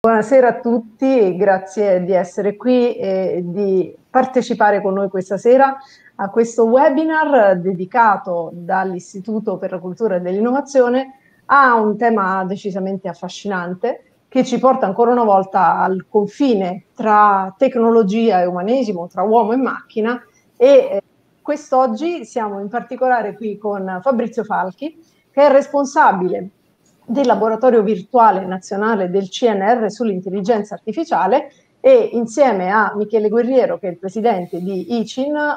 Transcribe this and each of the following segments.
Buonasera a tutti grazie di essere qui e di partecipare con noi questa sera a questo webinar dedicato dall'Istituto per la Cultura e dell'Innovazione a un tema decisamente affascinante che ci porta ancora una volta al confine tra tecnologia e umanesimo, tra uomo e macchina e eh, quest'oggi siamo in particolare qui con Fabrizio Falchi che è responsabile del laboratorio virtuale nazionale del CNR sull'intelligenza artificiale e insieme a Michele Guerriero, che è il presidente di ICIN, eh,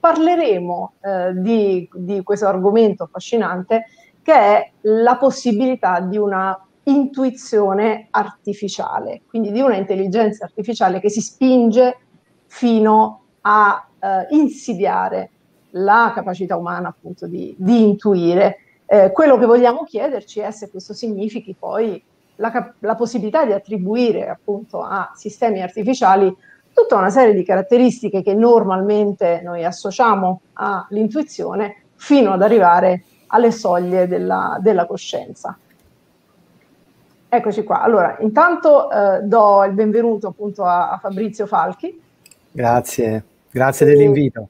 parleremo eh, di, di questo argomento affascinante che è la possibilità di una intuizione artificiale, quindi di una intelligenza artificiale che si spinge fino a eh, insidiare la capacità umana appunto di, di intuire eh, quello che vogliamo chiederci è se questo significhi poi la, la, possibilità di attribuire appunto a sistemi artificiali tutta una serie di caratteristiche che normalmente noi associamo all'intuizione fino ad arrivare alle soglie della, della coscienza. Eccoci qua. Allora, intanto eh, do il benvenuto appunto a, a Fabrizio Falchi. Grazie, grazie e, dell'invito.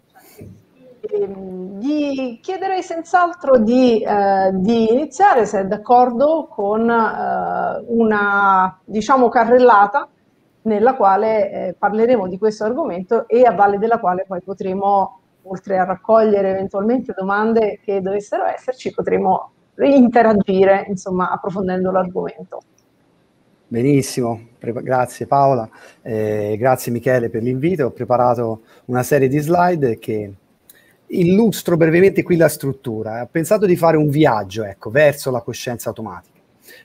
Ehm, gli chiederei senz'altro di, eh, di, iniziare, se è d'accordo, con eh, una diciamo, carrellata nella quale eh, parleremo di questo argomento e a valle della quale poi potremo, oltre a raccogliere eventualmente domande che dovessero esserci, potremo interagire, insomma, approfondendo l'argomento. Benissimo, grazie Paola, eh, grazie Michele per l'invito. Ho preparato una serie di slide che illustro brevemente qui la struttura. Ho pensato di fare un viaggio ecco, verso la coscienza automatica,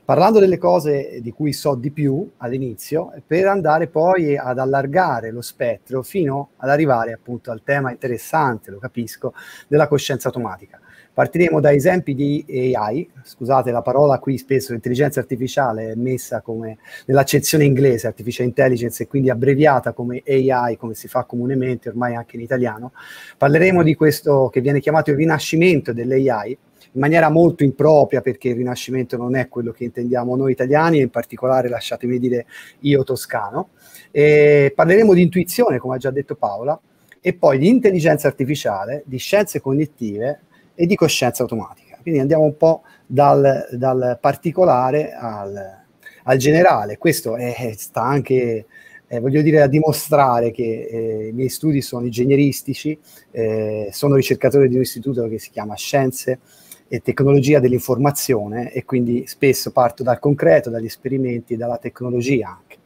parlando delle cose di cui so di più all'inizio, per andare poi ad allargare lo spettro fino ad arrivare appunto al tema interessante, lo capisco, della coscienza automatica. Partiremo da esempi di AI, scusate la parola qui spesso, intelligenza artificiale è messa come nell'accezione inglese, artificial intelligence, e quindi abbreviata come AI, come si fa comunemente ormai anche in italiano. Parleremo di questo che viene chiamato il rinascimento dell'AI, in maniera molto impropria perché il Rinascimento non è quello che intendiamo noi italiani e in particolare lasciatemi dire io toscano. E parleremo di intuizione, come ha già detto Paola, e poi di intelligenza artificiale, di scienze cognitive, e di coscienza automatica. Quindi andiamo un po' dal, dal particolare al, al, generale. Questo è, sta anche, eh, voglio dire, a dimostrare che eh, i miei studi sono ingegneristici, eh, sono ricercatore di un istituto che si chiama Scienze e Tecnologia dell'Informazione e quindi spesso parto dal concreto, dagli esperimenti, dalla tecnologia anche.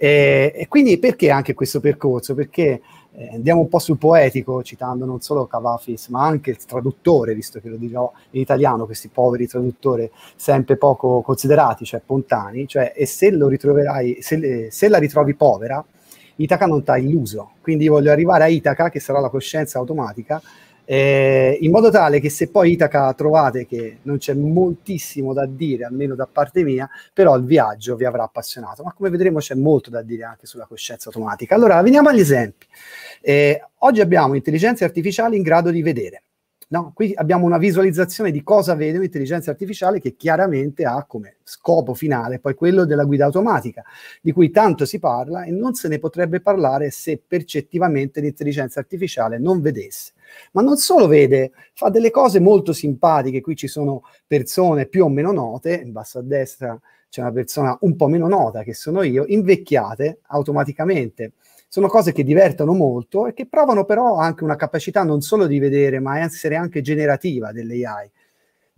E, e quindi perché anche questo percorso? Perché eh, andiamo un po' sul poetico, citando non solo Cavafis, ma anche il traduttore, visto che lo dirò in italiano, questi poveri traduttori sempre poco considerati, cioè Pontani, cioè, e se, se, se la ritrovi povera, Itaca non ti ha illuso. Quindi voglio arrivare a Itaca, che sarà la coscienza automatica, eh, in modo tale che se poi Itaca trovate che non c'è moltissimo da dire, almeno da parte mia, però il viaggio vi avrà appassionato, ma come vedremo c'è molto da dire anche sulla coscienza automatica. Allora, veniamo agli esempi. Eh, oggi abbiamo intelligenze artificiali in grado di vedere. No, qui abbiamo una visualizzazione di cosa vede un'intelligenza artificiale che chiaramente ha come scopo finale poi quello della guida automatica, di cui tanto si parla e non se ne potrebbe parlare se percettivamente l'intelligenza artificiale non vedesse ma non solo vede, fa delle cose molto simpatiche, qui ci sono persone più o meno note, in basso a destra c'è una persona un po' meno nota che sono io, invecchiate automaticamente. Sono cose che divertono molto e che provano però anche una capacità non solo di vedere, ma essere anche generativa dell'AI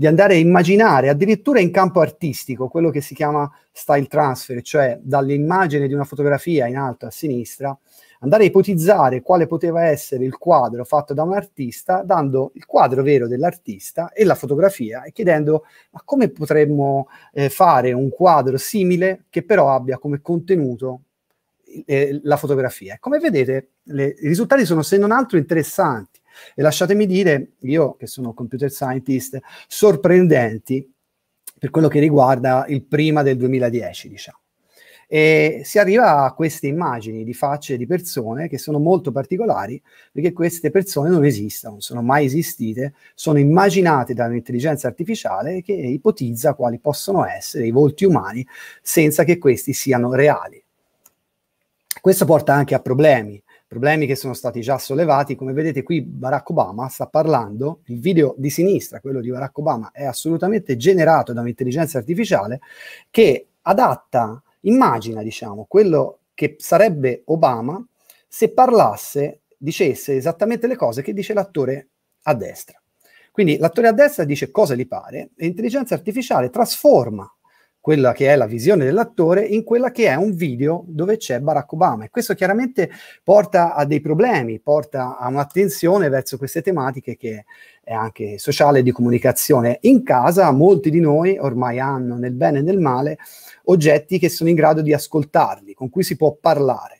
di andare a immaginare addirittura in campo artistico quello che si chiama style transfer, cioè dall'immagine di una fotografia in alto a sinistra andare a ipotizzare quale poteva essere il quadro fatto da un artista, dando il quadro vero dell'artista e la fotografia e chiedendo ma come potremmo eh, fare un quadro simile che però abbia come contenuto eh, la fotografia. Come vedete, le, i risultati sono se non altro interessanti. E lasciatemi dire, io che sono computer scientist, sorprendenti per quello che riguarda il prima del 2010, diciamo e si arriva a queste immagini di facce di persone che sono molto particolari perché queste persone non esistono, non sono mai esistite, sono immaginate da un'intelligenza artificiale che ipotizza quali possono essere i volti umani senza che questi siano reali. Questo porta anche a problemi, problemi che sono stati già sollevati. Come vedete qui Barack Obama sta parlando, il video di sinistra, quello di Barack Obama, è assolutamente generato da un'intelligenza artificiale che adatta Immagina, diciamo, quello che sarebbe Obama se parlasse, dicesse esattamente le cose che dice l'attore a destra. Quindi l'attore a destra dice cosa gli pare e l'intelligenza artificiale trasforma quella che è la visione dell'attore in quella che è un video dove c'è Barack Obama. E questo chiaramente porta a dei problemi, porta a un'attenzione verso queste tematiche che e anche sociale di comunicazione. In casa molti di noi ormai hanno nel bene e nel male oggetti che sono in grado di ascoltarli, con cui si può parlare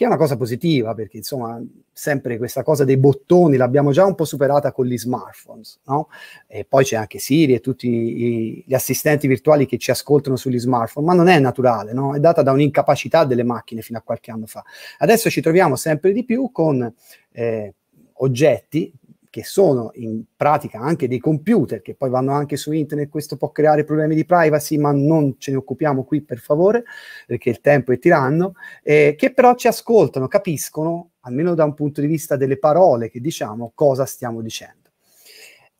che è una cosa positiva, perché insomma, sempre questa cosa dei bottoni l'abbiamo già un po' superata con gli smartphone, no? E poi c'è anche Siri e tutti i, gli assistenti virtuali che ci ascoltano sugli smartphone, ma non è naturale, no? È data da un'incapacità delle macchine fino a qualche anno fa. Adesso ci troviamo sempre di più con eh, oggetti che sono in pratica anche dei computer che poi vanno anche su internet, questo può creare problemi di privacy, ma non ce ne occupiamo qui per favore, perché il tempo è tiranno, eh, che però ci ascoltano, capiscono, almeno da un punto di vista delle parole che diciamo, cosa stiamo dicendo.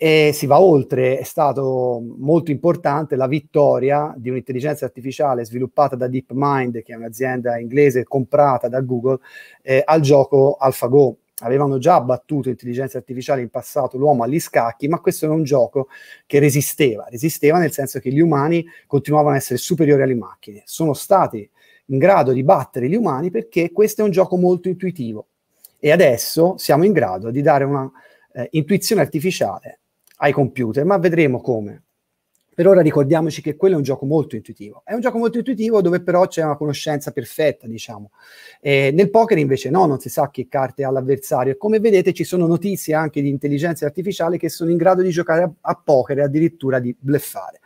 E si va oltre, è stato molto importante la vittoria di un'intelligenza artificiale sviluppata da DeepMind, che è un'azienda inglese comprata da Google, eh, al gioco AlphaGo avevano già battuto intelligenza artificiale in passato l'uomo agli scacchi, ma questo era un gioco che resisteva, resisteva nel senso che gli umani continuavano a essere superiori alle macchine, sono stati in grado di battere gli umani perché questo è un gioco molto intuitivo e adesso siamo in grado di dare una eh, intuizione artificiale ai computer, ma vedremo come per ora ricordiamoci che quello è un gioco molto intuitivo. È un gioco molto intuitivo dove però c'è una conoscenza perfetta, diciamo. Eh, nel poker invece no, non si sa che carte ha l'avversario. E come vedete ci sono notizie anche di intelligenza artificiale che sono in grado di giocare a, a poker e addirittura di bleffare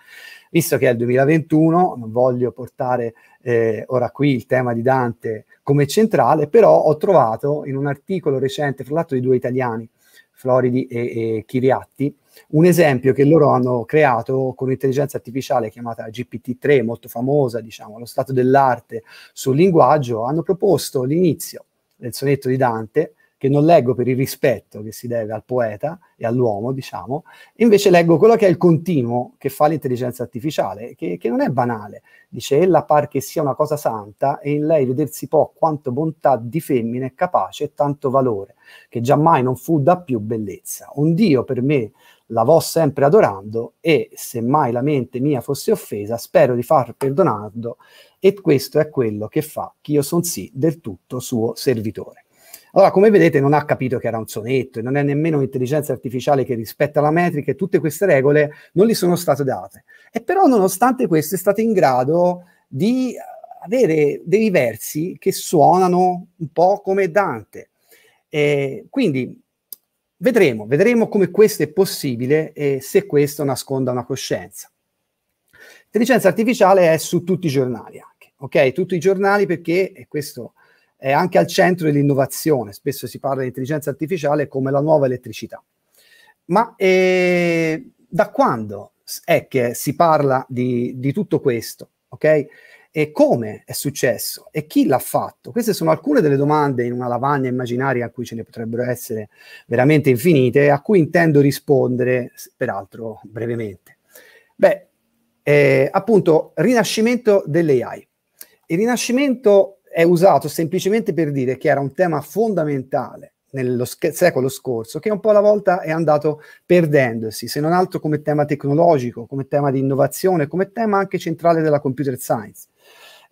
visto che è il 2021, non voglio portare eh, ora qui il tema di Dante come centrale, però ho trovato in un articolo recente, fra l'altro di due italiani, Floridi e, e Chiriatti, un esempio che loro hanno creato con un'intelligenza artificiale chiamata GPT-3, molto famosa, diciamo, lo stato dell'arte sul linguaggio, hanno proposto l'inizio del sonetto di Dante, che non leggo per il rispetto che si deve al poeta e all'uomo, diciamo, invece leggo quello che è il continuo che fa l'intelligenza artificiale, che, che non è banale. Dice, ella par che sia una cosa santa, e in lei vedersi po' quanto bontà di femmina è capace e tanto valore, che giammai non fu da più bellezza. Un Dio per me la vo sempre adorando e se mai la mente mia fosse offesa, spero di far perdonando e questo è quello che fa che io son sì del tutto suo servitore. Allora, come vedete, non ha capito che era un sonetto e non è nemmeno un'intelligenza artificiale che rispetta la metrica e tutte queste regole non gli sono state date. E però, nonostante questo, è stato in grado di avere dei versi che suonano un po' come Dante. E quindi Vedremo, vedremo come questo è possibile e se questo nasconda una coscienza. L'intelligenza artificiale è su tutti i giornali anche, ok? Tutti i giornali perché, e questo è anche al centro dell'innovazione, spesso si parla di intelligenza artificiale come la nuova elettricità. Ma eh, da quando è che si parla di, di tutto questo, ok? e come è successo e chi l'ha fatto? Queste sono alcune delle domande in una lavagna immaginaria a cui ce ne potrebbero essere veramente infinite, a cui intendo rispondere, peraltro, brevemente. Beh, eh, appunto, rinascimento dell'AI. Il rinascimento è usato semplicemente per dire che era un tema fondamentale nello secolo scorso, che un po' alla volta è andato perdendosi, se non altro come tema tecnologico, come tema di innovazione, come tema anche centrale della computer science.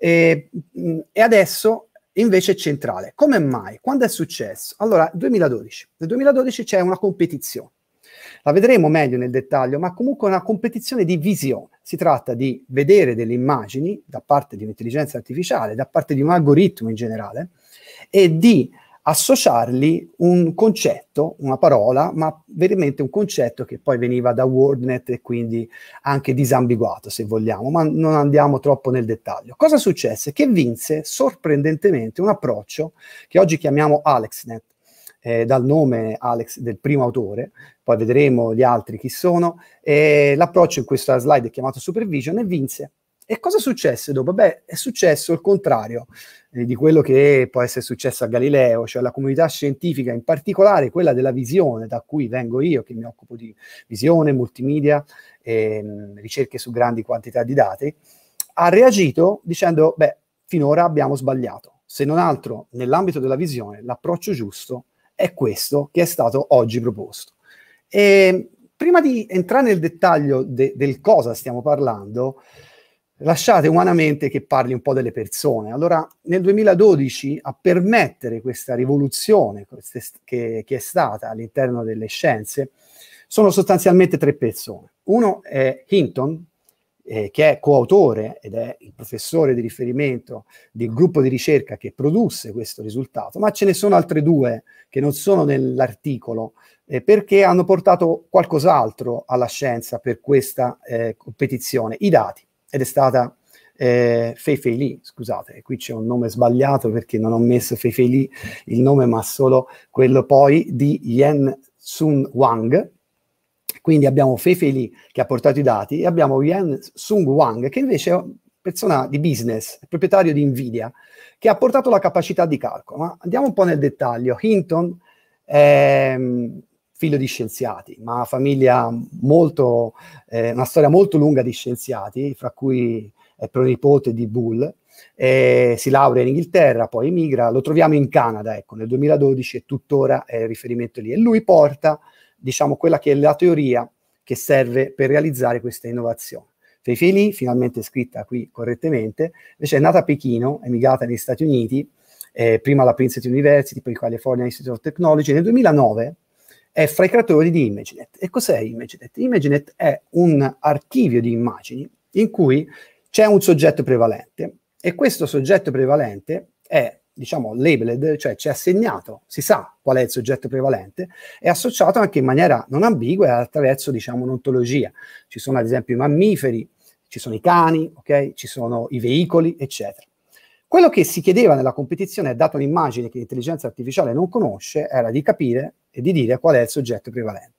E, mm, e adesso invece è centrale. Come mai? Quando è successo? Allora, 2012. Nel 2012 c'è una competizione. La vedremo meglio nel dettaglio, ma comunque è una competizione di visione. Si tratta di vedere delle immagini da parte di un'intelligenza artificiale, da parte di un algoritmo in generale, e di associargli un concetto, una parola, ma veramente un concetto che poi veniva da WordNet e quindi anche disambiguato se vogliamo, ma non andiamo troppo nel dettaglio. Cosa successe? Che vinse sorprendentemente un approccio che oggi chiamiamo AlexNet, eh, dal nome Alex del primo autore, poi vedremo gli altri chi sono, eh, l'approccio in questa slide è chiamato Supervision e vinse e cosa successe dopo? Beh, è successo il contrario eh, di quello che può essere successo a Galileo, cioè la comunità scientifica, in particolare quella della visione, da cui vengo io, che mi occupo di visione, multimedia, ehm, ricerche su grandi quantità di dati, ha reagito dicendo, beh, finora abbiamo sbagliato. Se non altro, nell'ambito della visione, l'approccio giusto è questo che è stato oggi proposto. E prima di entrare nel dettaglio de- del cosa stiamo parlando, lasciate umanamente che parli un po' delle persone. Allora, nel 2012, a permettere questa rivoluzione che, che è stata all'interno delle scienze, sono sostanzialmente tre persone. Uno è Hinton, eh, che è coautore ed è il professore di riferimento del gruppo di ricerca che produsse questo risultato, ma ce ne sono altre due che non sono nell'articolo eh, perché hanno portato qualcos'altro alla scienza per questa eh, competizione, i dati ed è stata eh, Fei Fei Li, scusate, qui c'è un nome sbagliato perché non ho messo Fei Fei Li il nome, ma solo quello poi di Yen Sun Wang. Quindi abbiamo Fei Fei Li che ha portato i dati e abbiamo Yen Sung Wang che invece è persona di business, proprietario di Nvidia, che ha portato la capacità di calcolo. Ma andiamo un po' nel dettaglio. Hinton ehm, figlio di scienziati, ma famiglia molto, eh, una storia molto lunga di scienziati, fra cui è pronipote di Bull, eh, si laurea in Inghilterra, poi emigra, lo troviamo in Canada, ecco, nel 2012 e tuttora è riferimento lì. E lui porta, diciamo, quella che è la teoria che serve per realizzare questa innovazione. Feifeli, finalmente scritta qui correttamente, invece è nata a Pechino, emigrata negli Stati Uniti, eh, prima alla Princeton University, poi California Institute of Technology, nel 2009 è fra i creatori di ImageNet. E cos'è ImageNet? ImageNet è un archivio di immagini in cui c'è un soggetto prevalente e questo soggetto prevalente è diciamo labeled, cioè ci è assegnato, si sa qual è il soggetto prevalente, è associato anche in maniera non ambigua attraverso diciamo un'ontologia. Ci sono ad esempio i mammiferi, ci sono i cani, okay? ci sono i veicoli, eccetera. Quello che si chiedeva nella competizione, dato un'immagine che l'intelligenza artificiale non conosce, era di capire e di dire qual è il soggetto prevalente.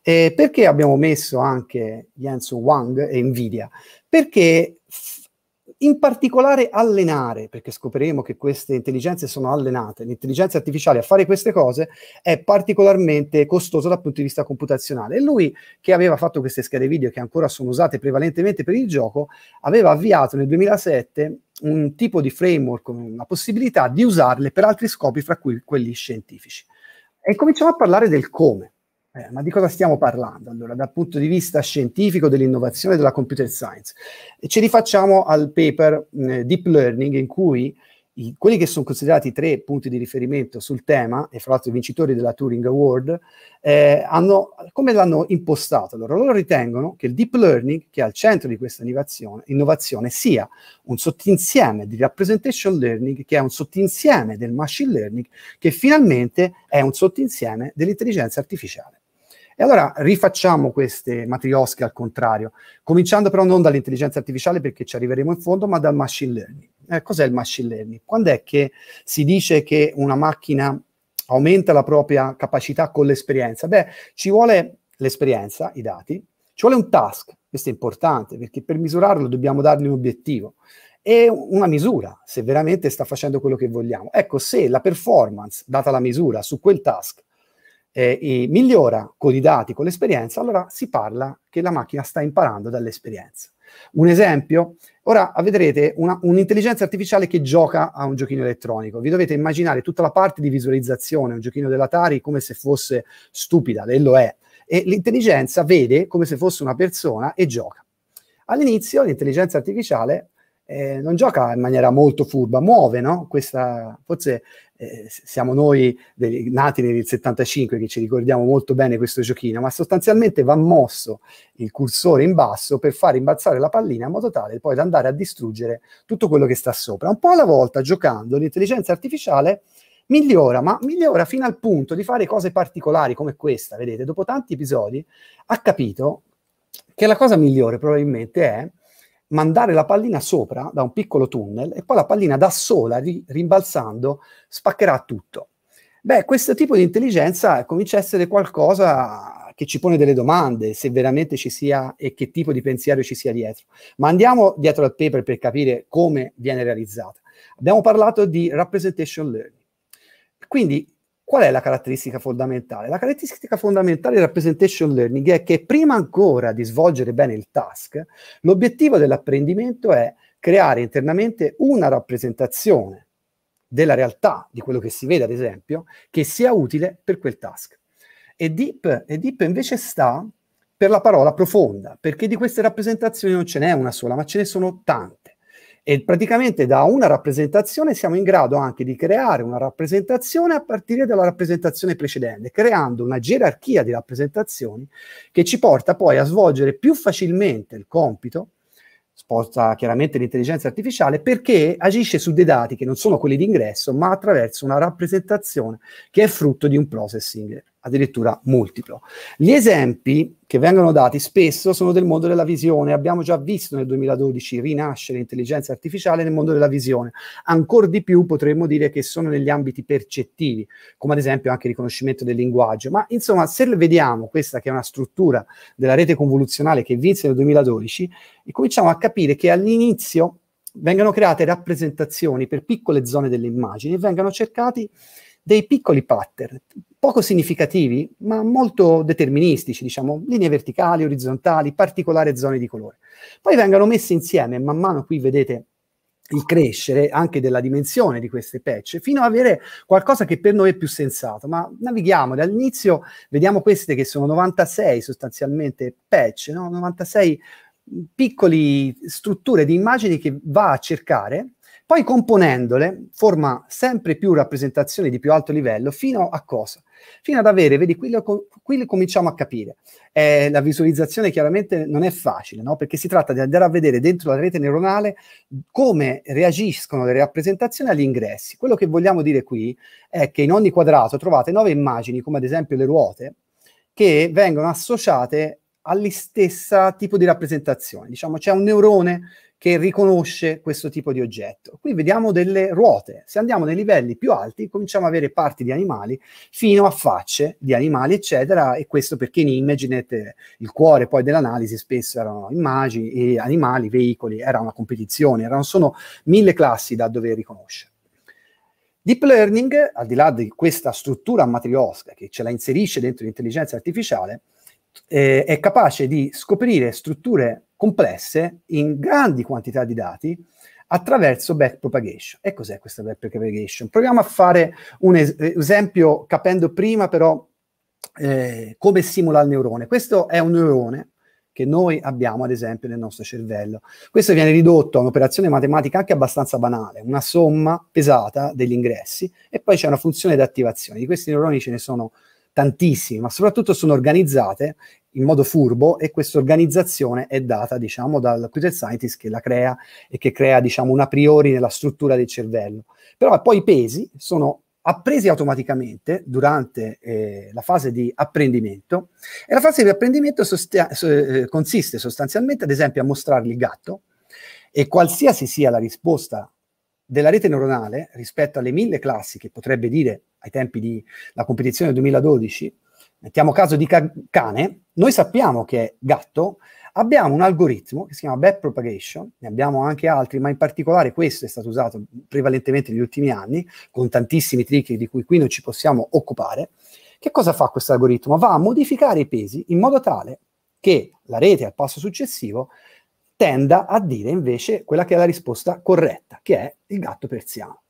Eh, perché abbiamo messo anche Jensen Wang e Nvidia? Perché in particolare allenare, perché scopriremo che queste intelligenze sono allenate, l'intelligenza artificiale a fare queste cose è particolarmente costosa dal punto di vista computazionale. E lui, che aveva fatto queste schede video che ancora sono usate prevalentemente per il gioco, aveva avviato nel 2007 un tipo di framework, una possibilità di usarle per altri scopi, fra cui quelli scientifici. E cominciamo a parlare del come. Eh, ma di cosa stiamo parlando? Allora, dal punto di vista scientifico dell'innovazione della computer science, e ci rifacciamo al paper eh, Deep Learning in cui i, quelli che sono considerati tre punti di riferimento sul tema, e fra l'altro i vincitori della Turing Award, eh, hanno, come l'hanno impostato? Allora, loro ritengono che il deep learning, che è al centro di questa innovazione, innovazione sia un sottinsieme di representation learning, che è un sottinsieme del machine learning, che finalmente è un sottinsieme dell'intelligenza artificiale. E allora rifacciamo queste matriosche al contrario, cominciando però non dall'intelligenza artificiale perché ci arriveremo in fondo, ma dal machine learning. Eh, cos'è il machine learning? Quando è che si dice che una macchina aumenta la propria capacità con l'esperienza? Beh, ci vuole l'esperienza, i dati, ci vuole un task, questo è importante perché per misurarlo dobbiamo dargli un obiettivo e una misura, se veramente sta facendo quello che vogliamo. Ecco, se la performance, data la misura, su quel task eh, migliora con i dati, con l'esperienza, allora si parla che la macchina sta imparando dall'esperienza. Un esempio, ora vedrete una, un'intelligenza artificiale che gioca a un giochino elettronico. Vi dovete immaginare tutta la parte di visualizzazione, un giochino dell'Atari, come se fosse stupida, e lo è. E l'intelligenza vede come se fosse una persona e gioca. All'inizio l'intelligenza artificiale eh, non gioca in maniera molto furba, muove, no? Questa, forse eh, siamo noi dei, nati nel 75 che ci ricordiamo molto bene questo giochino, ma sostanzialmente va mosso il cursore in basso per far imbalzare la pallina in modo tale poi da andare a distruggere tutto quello che sta sopra. Un po' alla volta, giocando, l'intelligenza artificiale migliora, ma migliora fino al punto di fare cose particolari come questa, vedete, dopo tanti episodi ha capito che la cosa migliore probabilmente è mandare la pallina sopra da un piccolo tunnel e poi la pallina da sola, ri- rimbalzando, spaccherà tutto. Beh, questo tipo di intelligenza comincia a essere qualcosa che ci pone delle domande, se veramente ci sia e che tipo di pensiero ci sia dietro. Ma andiamo dietro al paper per capire come viene realizzata. Abbiamo parlato di representation learning. Quindi Qual è la caratteristica fondamentale? La caratteristica fondamentale del representation learning è che prima ancora di svolgere bene il task, l'obiettivo dell'apprendimento è creare internamente una rappresentazione della realtà, di quello che si vede ad esempio, che sia utile per quel task. E deep, e deep invece sta per la parola profonda, perché di queste rappresentazioni non ce n'è una sola, ma ce ne sono tante. E praticamente da una rappresentazione siamo in grado anche di creare una rappresentazione a partire dalla rappresentazione precedente, creando una gerarchia di rappresentazioni che ci porta poi a svolgere più facilmente il compito, sposta chiaramente l'intelligenza artificiale, perché agisce su dei dati che non sono quelli di ingresso, ma attraverso una rappresentazione che è frutto di un processing addirittura multiplo. Gli esempi che vengono dati spesso sono del mondo della visione. Abbiamo già visto nel 2012 rinascere l'intelligenza artificiale nel mondo della visione. Ancora di più potremmo dire che sono negli ambiti percettivi, come ad esempio anche il riconoscimento del linguaggio. Ma insomma, se vediamo questa che è una struttura della rete convoluzionale che vinse nel 2012, e cominciamo a capire che all'inizio vengono create rappresentazioni per piccole zone delle immagini e vengono cercati dei piccoli pattern, poco significativi, ma molto deterministici, diciamo, linee verticali, orizzontali, particolari zone di colore. Poi vengono messe insieme, man mano qui vedete il crescere anche della dimensione di queste patch, fino ad avere qualcosa che per noi è più sensato. Ma navighiamo dall'inizio, vediamo queste che sono 96 sostanzialmente patch, no? 96 piccole strutture di immagini che va a cercare, poi componendole forma sempre più rappresentazioni di più alto livello fino a cosa? fino ad avere, vedi, qui lo, qui lo cominciamo a capire. Eh, la visualizzazione chiaramente non è facile, no? perché si tratta di andare a vedere dentro la rete neuronale come reagiscono le rappresentazioni agli ingressi. Quello che vogliamo dire qui è che in ogni quadrato trovate nuove immagini, come ad esempio le ruote, che vengono associate all'istessa tipo di rappresentazione. Diciamo, c'è un neurone che riconosce questo tipo di oggetto. Qui vediamo delle ruote. Se andiamo nei livelli più alti, cominciamo a avere parti di animali fino a facce di animali, eccetera, e questo perché in Imaginet eh, il cuore poi dell'analisi spesso erano immagini e animali, veicoli, era una competizione, erano solo mille classi da dover riconoscere. Deep learning, al di là di questa struttura matriosca che ce la inserisce dentro l'intelligenza artificiale, eh, è capace di scoprire strutture complesse in grandi quantità di dati attraverso backpropagation. E cos'è questa backpropagation? Proviamo a fare un es- eh, esempio capendo prima però eh, come simula il neurone. Questo è un neurone che noi abbiamo ad esempio nel nostro cervello. Questo viene ridotto a un'operazione matematica anche abbastanza banale, una somma pesata degli ingressi e poi c'è una funzione di attivazione. Di questi neuroni ce ne sono tantissimi, ma soprattutto sono organizzate in modo furbo e questa organizzazione è data, diciamo, dal computer scientist che la crea e che crea, diciamo, un a priori nella struttura del cervello. Però poi i pesi sono appresi automaticamente durante eh, la fase di apprendimento e la fase di apprendimento sostia- so- eh, consiste sostanzialmente, ad esempio, a mostrargli il gatto e qualsiasi sia la risposta della rete neuronale rispetto alle mille classi che potrebbe dire ai tempi della competizione del 2012, mettiamo caso di ca- cane, noi sappiamo che è gatto, abbiamo un algoritmo che si chiama backpropagation, ne abbiamo anche altri, ma in particolare questo è stato usato prevalentemente negli ultimi anni, con tantissimi trick di cui qui non ci possiamo occupare. Che cosa fa questo algoritmo? Va a modificare i pesi in modo tale che la rete al passo successivo tenda a dire invece quella che è la risposta corretta, che è il gatto persiano.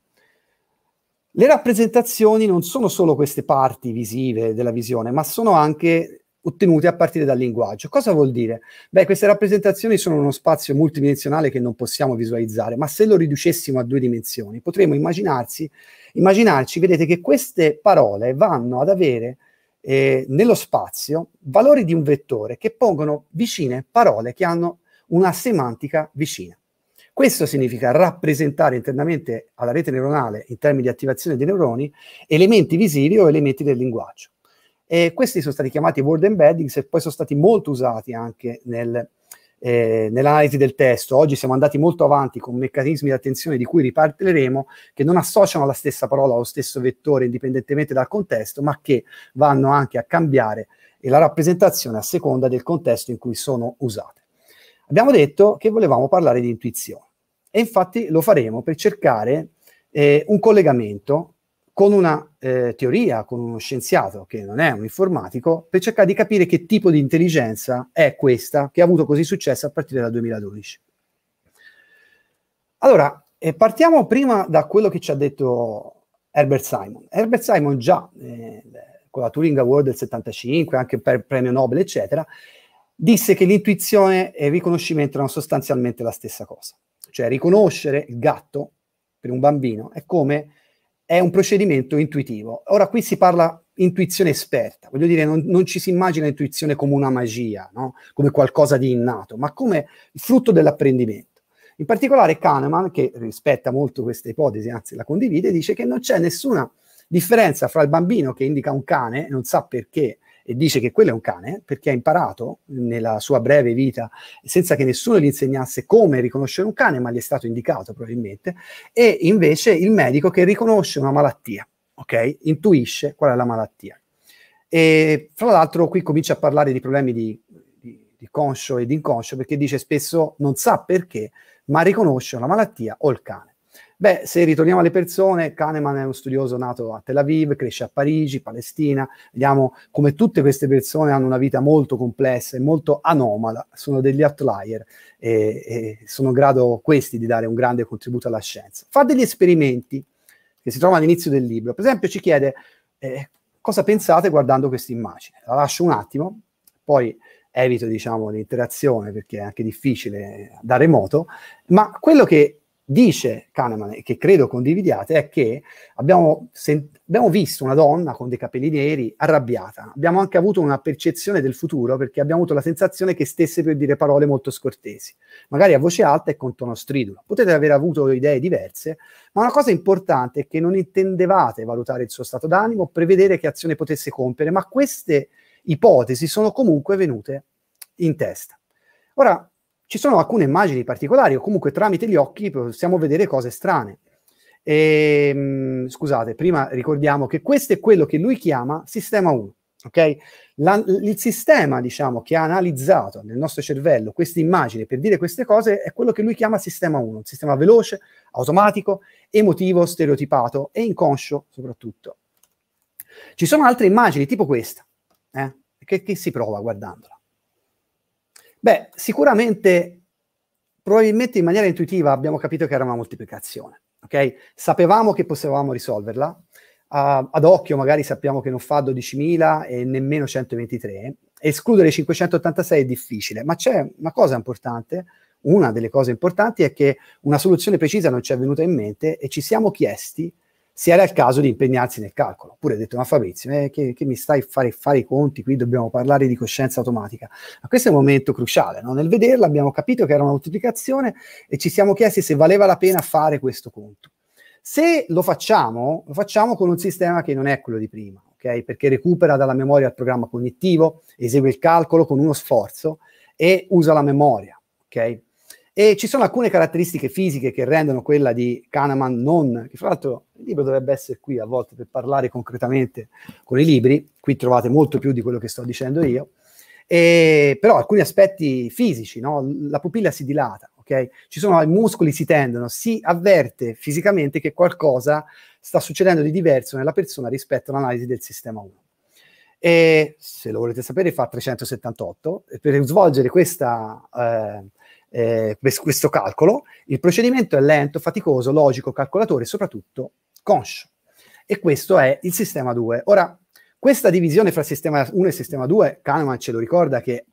Le rappresentazioni non sono solo queste parti visive della visione, ma sono anche ottenute a partire dal linguaggio. Cosa vuol dire? Beh, queste rappresentazioni sono uno spazio multidimensionale che non possiamo visualizzare, ma se lo riducessimo a due dimensioni, potremmo immaginarci, immaginarci vedete, che queste parole vanno ad avere eh, nello spazio valori di un vettore che pongono vicine parole che hanno una semantica vicina. Questo significa rappresentare internamente alla rete neuronale, in termini di attivazione dei neuroni, elementi visivi o elementi del linguaggio. E questi sono stati chiamati word embeddings e poi sono stati molto usati anche nel, eh, nell'analisi del testo. Oggi siamo andati molto avanti con meccanismi di attenzione di cui riparleremo, che non associano la stessa parola allo stesso vettore indipendentemente dal contesto, ma che vanno anche a cambiare la rappresentazione a seconda del contesto in cui sono usati. Abbiamo detto che volevamo parlare di intuizione e infatti lo faremo per cercare eh, un collegamento con una eh, teoria, con uno scienziato che non è un informatico, per cercare di capire che tipo di intelligenza è questa che ha avuto così successo a partire dal 2012. Allora, eh, partiamo prima da quello che ci ha detto Herbert Simon. Herbert Simon già eh, con la Turing Award del 75, anche per premio Nobel, eccetera, disse che l'intuizione e il riconoscimento erano sostanzialmente la stessa cosa. Cioè riconoscere il gatto per un bambino è come è un procedimento intuitivo. Ora qui si parla intuizione esperta, voglio dire non, non ci si immagina intuizione come una magia, no? come qualcosa di innato, ma come frutto dell'apprendimento. In particolare Kahneman, che rispetta molto questa ipotesi, anzi la condivide, dice che non c'è nessuna differenza fra il bambino che indica un cane, e non sa perché, e dice che quello è un cane perché ha imparato nella sua breve vita senza che nessuno gli insegnasse come riconoscere un cane, ma gli è stato indicato probabilmente, e invece il medico che riconosce una malattia, ok? Intuisce qual è la malattia. E fra l'altro qui comincia a parlare di problemi di, di, di conscio e inconscio perché dice spesso non sa perché, ma riconosce una malattia o il cane. Beh, se ritorniamo alle persone, Kahneman è uno studioso nato a Tel Aviv, cresce a Parigi, Palestina, vediamo come tutte queste persone hanno una vita molto complessa e molto anomala, sono degli outlier e, e sono in grado questi di dare un grande contributo alla scienza. Fa degli esperimenti che si trovano all'inizio del libro, per esempio ci chiede eh, cosa pensate guardando questa immagine, la lascio un attimo, poi evito diciamo, l'interazione perché è anche difficile da remoto, ma quello che dice Kahneman, e che credo condividiate, è che abbiamo, sent- abbiamo, visto una donna con dei capelli neri arrabbiata, abbiamo anche avuto una percezione del futuro perché abbiamo avuto la sensazione che stesse per dire parole molto scortesi, magari a voce alta e con tono stridulo. Potete aver avuto idee diverse, ma una cosa importante è che non intendevate valutare il suo stato d'animo, prevedere che azione potesse compiere, ma queste ipotesi sono comunque venute in testa. Ora, ci sono alcune immagini particolari o comunque tramite gli occhi possiamo vedere cose strane. E, ehm, scusate, prima ricordiamo che questo è quello che lui chiama sistema 1. Okay? La, il sistema diciamo, che ha analizzato nel nostro cervello queste immagini per dire queste cose è quello che lui chiama sistema 1, un sistema veloce, automatico, emotivo, stereotipato e inconscio soprattutto. Ci sono altre immagini tipo questa, eh, che, che si prova guardandola. Beh, sicuramente, probabilmente in maniera intuitiva abbiamo capito che era una moltiplicazione, ok? Sapevamo che potevamo risolverla, Uh, ad occhio magari sappiamo che non fa 12.000 e nemmeno 123. Escludere 586 è difficile, ma c'è una cosa importante, una delle cose importanti è che una soluzione precisa non ci è venuta in mente e ci siamo chiesti se era il caso di impegnarsi nel calcolo. Oppure ha detto, ma Fabrizio, eh, che, che, mi stai a fare, fare, i conti, qui dobbiamo parlare di coscienza automatica. Ma questo è un momento cruciale, no? nel vederla abbiamo capito che era una moltiplicazione e ci siamo chiesti se valeva la pena fare questo conto. Se lo facciamo, lo facciamo con un sistema che non è quello di prima, okay? perché recupera dalla memoria il programma cognitivo, esegue il calcolo con uno sforzo e usa la memoria. Okay? E ci sono alcune caratteristiche fisiche che rendono quella di Kahneman non, che fra l'altro il libro dovrebbe essere qui a volte per parlare concretamente con i libri, qui trovate molto più di quello che sto dicendo io, e, però alcuni aspetti fisici, no? la pupilla si dilata, okay? ci sono i muscoli si tendono, si avverte fisicamente che qualcosa sta succedendo di diverso nella persona rispetto all'analisi del sistema 1 e se lo volete sapere fa 378 e per svolgere questa eh, eh, questo calcolo. Il procedimento è lento, faticoso, logico, calcolatore e soprattutto conscio. E questo è il sistema 2. Ora, questa divisione fra sistema 1 e sistema 2, Kahneman ce lo ricorda che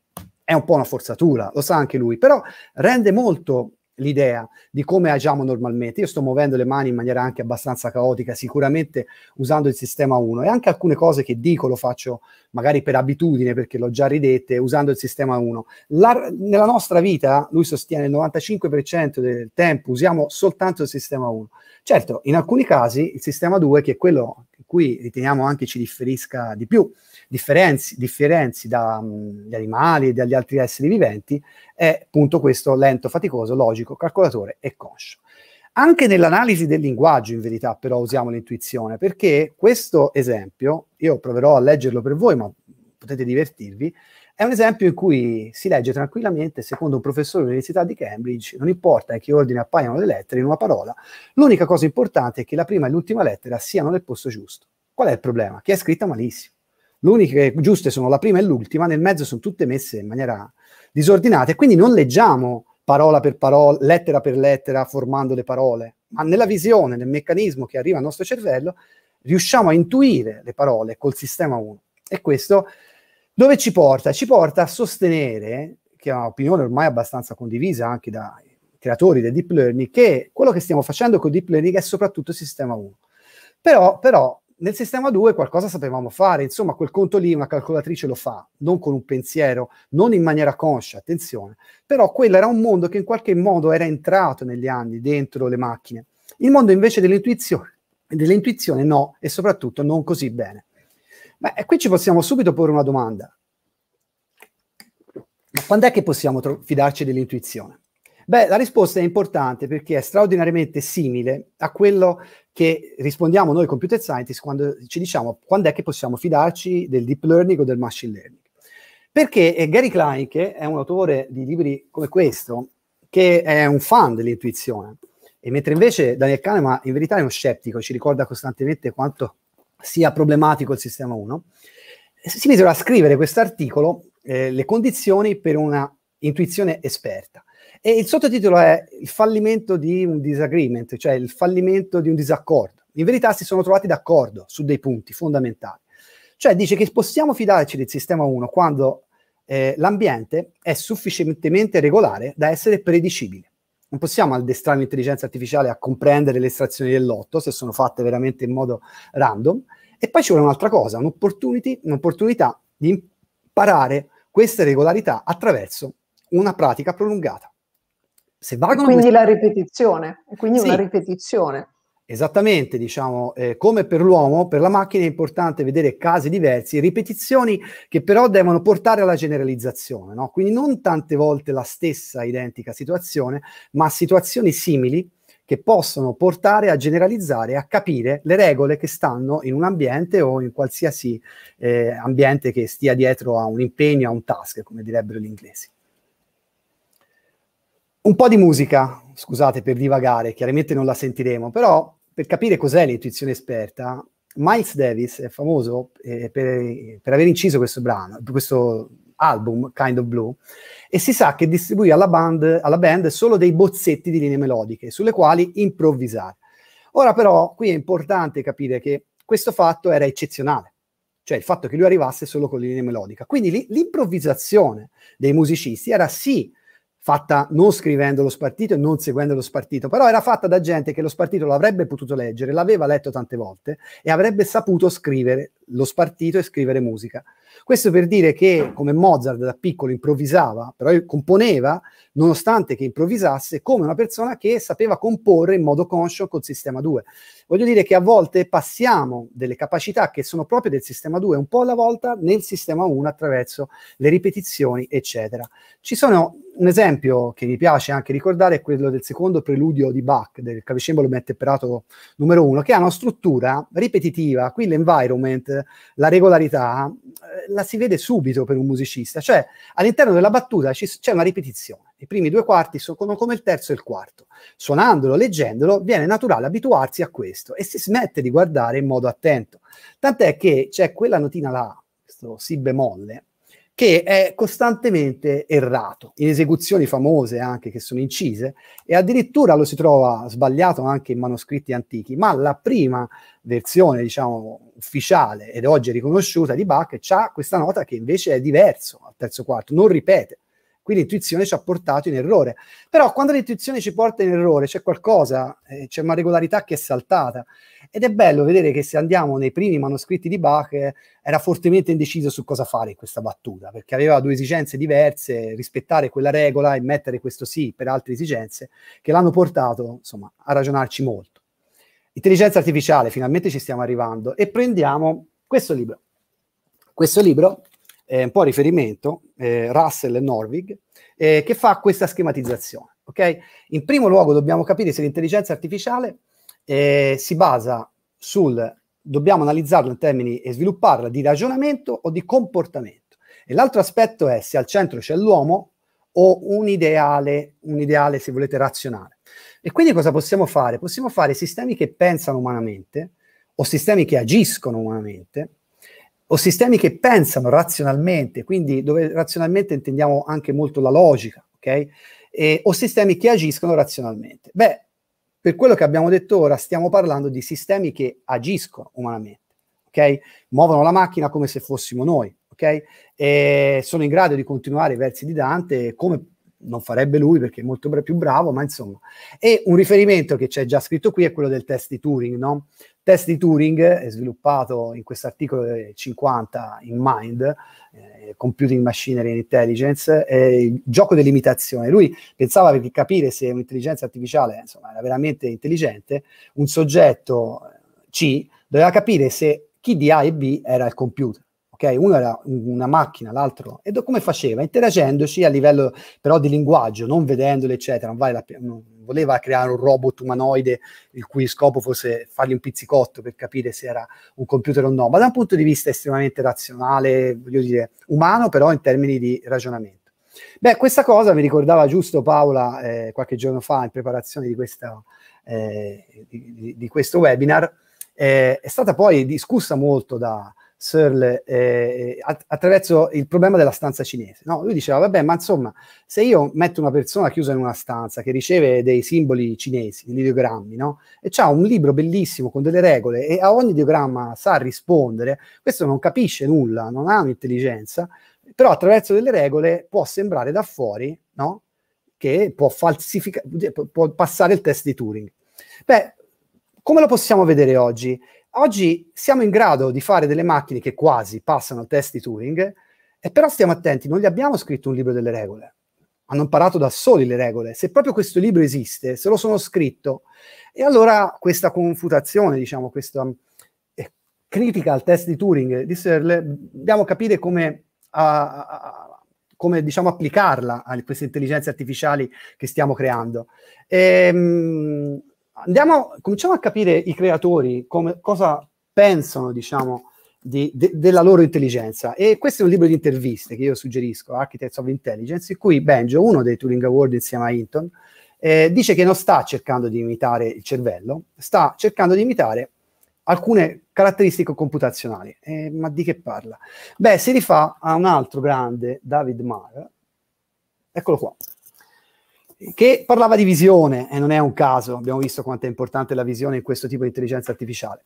è un po' una forzatura, lo sa anche lui, però rende molto l'idea di come agiamo normalmente. Io sto muovendo le mani in maniera anche abbastanza caotica, sicuramente usando il sistema 1 e anche alcune cose che dico lo faccio magari per abitudine perché l'ho già ridette usando il sistema 1. La, nella nostra vita, lui sostiene il 95% del tempo usiamo soltanto il sistema 1. Certo, in alcuni casi il sistema 2 che è quello in cui riteniamo anche ci differisca di più differenzi, differenzi dagli mm, animali e dagli altri esseri viventi, è appunto questo lento, faticoso, logico, calcolatore e conscio. Anche nell'analisi del linguaggio, in verità, però, usiamo l'intuizione, perché questo esempio, io proverò a leggerlo per voi, ma potete divertirvi, è un esempio in cui si legge tranquillamente, secondo un professore dell'Università di Cambridge, non importa in che ordine appaiono le lettere in una parola, l'unica cosa importante è che la prima e l'ultima lettera siano nel posto giusto. Qual è il problema? Che è scritta malissimo l'unica giuste sono la prima e l'ultima, nel mezzo sono tutte messe in maniera disordinata e quindi non leggiamo parola per parola, lettera per lettera, formando le parole, ma nella visione, nel meccanismo che arriva al nostro cervello, riusciamo a intuire le parole col sistema 1. E questo dove ci porta? Ci porta a sostenere, che è un'opinione ormai abbastanza condivisa anche dai creatori del deep learning, che quello che stiamo facendo con il deep learning è soprattutto sistema 1. Però, però nel sistema 2 qualcosa sapevamo fare, insomma quel conto lì una calcolatrice lo fa, non con un pensiero, non in maniera conscia, attenzione, però quello era un mondo che in qualche modo era entrato negli anni dentro le macchine. Il mondo invece dell'intuizione, dell'intuizione no, e soprattutto non così bene. Beh, e qui ci possiamo subito porre una domanda. Quando è che possiamo tro- fidarci dell'intuizione? Beh, la risposta è importante perché è straordinariamente simile a quello che rispondiamo noi computer scientists quando ci diciamo quando è che possiamo fidarci del deep learning o del machine learning. Perché Gary Klein, che è un autore di libri come questo, che è un fan dell'intuizione, e mentre invece Daniel Kahneman in verità è uno scettico, ci ricorda costantemente quanto sia problematico il sistema 1, si misero a scrivere questo articolo eh, le condizioni per una intuizione esperta. E il sottotitolo è Il fallimento di un disagreement, cioè il fallimento di un disaccordo. In verità si sono trovati d'accordo su dei punti fondamentali. Cioè dice che possiamo fidarci del sistema 1 quando eh, l'ambiente è sufficientemente regolare da essere predicibile. Non possiamo addestrare l'intelligenza artificiale a comprendere le estrazioni del lotto se sono fatte veramente in modo random. E poi ci vuole un'altra cosa, un'opportunità di imparare queste regolarità attraverso una pratica prolungata se vagano... E quindi questi... la ripetizione, e quindi sì. una ripetizione. Esattamente, diciamo, eh, come per l'uomo, per la macchina è importante vedere casi diversi, ripetizioni che però devono portare alla generalizzazione, no? quindi non tante volte la stessa identica situazione, ma situazioni simili che possono portare a generalizzare, a capire le regole che stanno in un ambiente o in qualsiasi eh, ambiente che stia dietro a un impegno, a un task, come direbbero gli inglesi. Un po' di musica, scusate per divagare, chiaramente non la sentiremo, però per capire cos'è l'intuizione esperta, Miles Davis è famoso eh, per, per, aver inciso questo brano, questo album, Kind of Blue, e si sa che distribuì alla band, alla band solo dei bozzetti di linee melodiche, sulle quali improvvisare. Ora però qui è importante capire che questo fatto era eccezionale, cioè il fatto che lui arrivasse solo con linee melodiche. Quindi l'improvvisazione dei musicisti era sì fatta non scrivendo lo spartito e non seguendo lo spartito, però era fatta da gente che lo spartito l'avrebbe potuto leggere, l'aveva letto tante volte e avrebbe saputo scrivere lo spartito e scrivere musica. Questo per dire che come Mozart da piccolo improvvisava, però componeva, nonostante che improvvisasse, come una persona che sapeva comporre in modo conscio col sistema 2. Voglio dire che a volte passiamo delle capacità che sono proprie del sistema 2 un po' alla volta nel sistema 1 attraverso le ripetizioni, eccetera. Ci sono un esempio che mi piace anche ricordare è quello del secondo preludio di Bach, del clavicembalo metteperato numero 1, che ha una struttura ripetitiva, qui l'environment la regolarità eh, la si vede subito per un musicista, cioè all'interno della battuta c'è una ripetizione, i primi due quarti sono come il terzo e il quarto, suonandolo, leggendolo, viene naturale abituarsi a questo e si smette di guardare in modo attento, tant'è che c'è quella notina là, questo si bemolle, che è costantemente errato, in esecuzioni famose anche che sono incise e addirittura lo si trova sbagliato anche in manoscritti antichi, ma la prima versione, diciamo, ufficiale ed oggi riconosciuta di Bach ha questa nota che invece è diverso al terzo quarto, non ripete quindi l'intuizione ci ha portato in errore. Però quando l'intuizione ci porta in errore c'è qualcosa, eh, c'è una regolarità che è saltata. Ed è bello vedere che se andiamo nei primi manoscritti di Bach eh, era fortemente indeciso su cosa fare in questa battuta, perché aveva due esigenze diverse, rispettare quella regola e mettere questo sì per altre esigenze, che l'hanno portato insomma, a ragionarci molto. Intelligenza artificiale, finalmente ci stiamo arrivando e prendiamo questo libro. Questo libro eh, un po' a riferimento, eh, Russell e Norvig, eh, che fa questa schematizzazione. Okay? In primo luogo dobbiamo capire se l'intelligenza artificiale eh, si basa sul, dobbiamo analizzarla in termini e svilupparla di ragionamento o di comportamento. E l'altro aspetto è se al centro c'è l'uomo o un ideale, un ideale, se volete, razionale. E quindi cosa possiamo fare? Possiamo fare sistemi che pensano umanamente o sistemi che agiscono umanamente, o sistemi che pensano razionalmente, quindi dove razionalmente intendiamo anche molto la logica, ok? E, o sistemi che agiscono razionalmente. Beh, per quello che abbiamo detto ora, stiamo parlando di sistemi che agiscono umanamente, ok? Muovono la macchina come se fossimo noi, ok? E sono in grado di continuare i versi di Dante come non farebbe lui perché è molto più bravo, ma insomma. E un riferimento che c'è già scritto qui è quello del test di Turing, no? Test di Turing, è sviluppato in questo articolo 50 in Mind, eh, Computing Machinery and Intelligence, eh, il gioco dell'imitazione. Lui pensava di capire se un'intelligenza artificiale insomma, era veramente intelligente, un soggetto eh, C doveva capire se chi di A e B era il computer ok? Uno era una macchina, l'altro... E do, come faceva? Interagendoci a livello però di linguaggio, non vedendole, eccetera, non, vale la, non voleva creare un robot umanoide il cui scopo fosse fargli un pizzicotto per capire se era un computer o no, ma da un punto di vista estremamente razionale, voglio dire, umano, però in termini di ragionamento. Beh, questa cosa mi ricordava giusto Paola eh, qualche giorno fa in preparazione di, questa, eh, di, di questo webinar, eh, è stata poi discussa molto da, Searle eh, eh attraverso il problema della stanza cinese. No? Lui diceva, vabbè, ma insomma, se io metto una persona chiusa in una stanza che riceve dei simboli cinesi, degli ideogrammi, no? e ha un libro bellissimo con delle regole e a ogni ideogramma sa rispondere, questo non capisce nulla, non ha un'intelligenza, però attraverso delle regole può sembrare da fuori no? che può, falsifica- può passare il test di Turing. Beh, come lo possiamo vedere oggi? Oggi siamo in grado di fare delle macchine che quasi passano al test di Turing, e però stiamo attenti, non gli abbiamo scritto un libro delle regole, hanno imparato da soli le regole. Se proprio questo libro esiste, se lo sono scritto, e allora questa confutazione, diciamo, questa eh, critica al test di Turing di Searle, dobbiamo capire come, a, a, come diciamo, applicarla a queste intelligenze artificiali che stiamo creando. E, ehm, andiamo, cominciamo a capire i creatori come, cosa pensano, diciamo, di, de, della loro intelligenza. E questo è un libro di interviste che io suggerisco, Architects of Intelligence, in cui Benjo, uno dei Turing Award insieme a Hinton, eh, dice che non sta cercando di imitare il cervello, sta cercando di imitare alcune caratteristiche computazionali. Eh, ma di che parla? Beh, si rifà a un altro grande, David Marr, eccolo qua, che parlava di visione, e non è un caso, abbiamo visto quanto è importante la visione in questo tipo di intelligenza artificiale.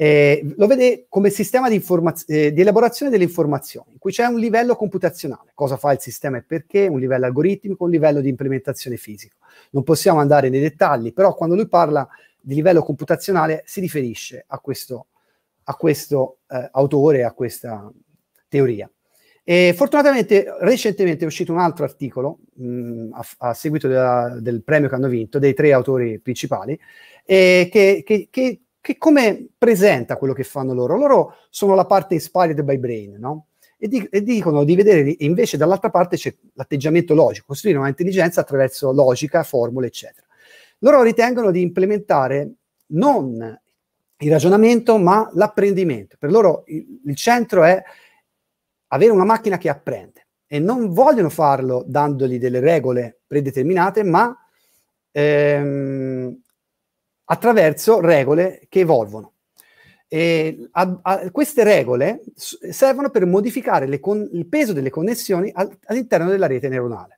Eh, lo vede come sistema di, eh, di, elaborazione delle informazioni, in cui c'è un livello computazionale, cosa fa il sistema e perché, un livello algoritmico, un livello di implementazione fisico. Non possiamo andare nei dettagli, però quando lui parla di livello computazionale si riferisce a questo, a questo eh, autore, a questa teoria. E fortunatamente recentemente è uscito un altro articolo mh, mm, a, a, seguito della, del premio che hanno vinto, dei tre autori principali, eh, che, che, che, che, come presenta quello che fanno loro? Loro sono la parte inspired by brain, no? E, di, e dicono di vedere invece dall'altra parte c'è l'atteggiamento logico, costruire una intelligenza attraverso logica, formule, eccetera. Loro ritengono di implementare non il ragionamento, ma l'apprendimento. Per loro il, il centro è avere una macchina che apprende e non vogliono farlo dandogli delle regole predeterminate, ma ehm, attraverso regole che evolvono. A, a, queste regole servono per modificare con, il peso delle connessioni al, all'interno della rete neuronale.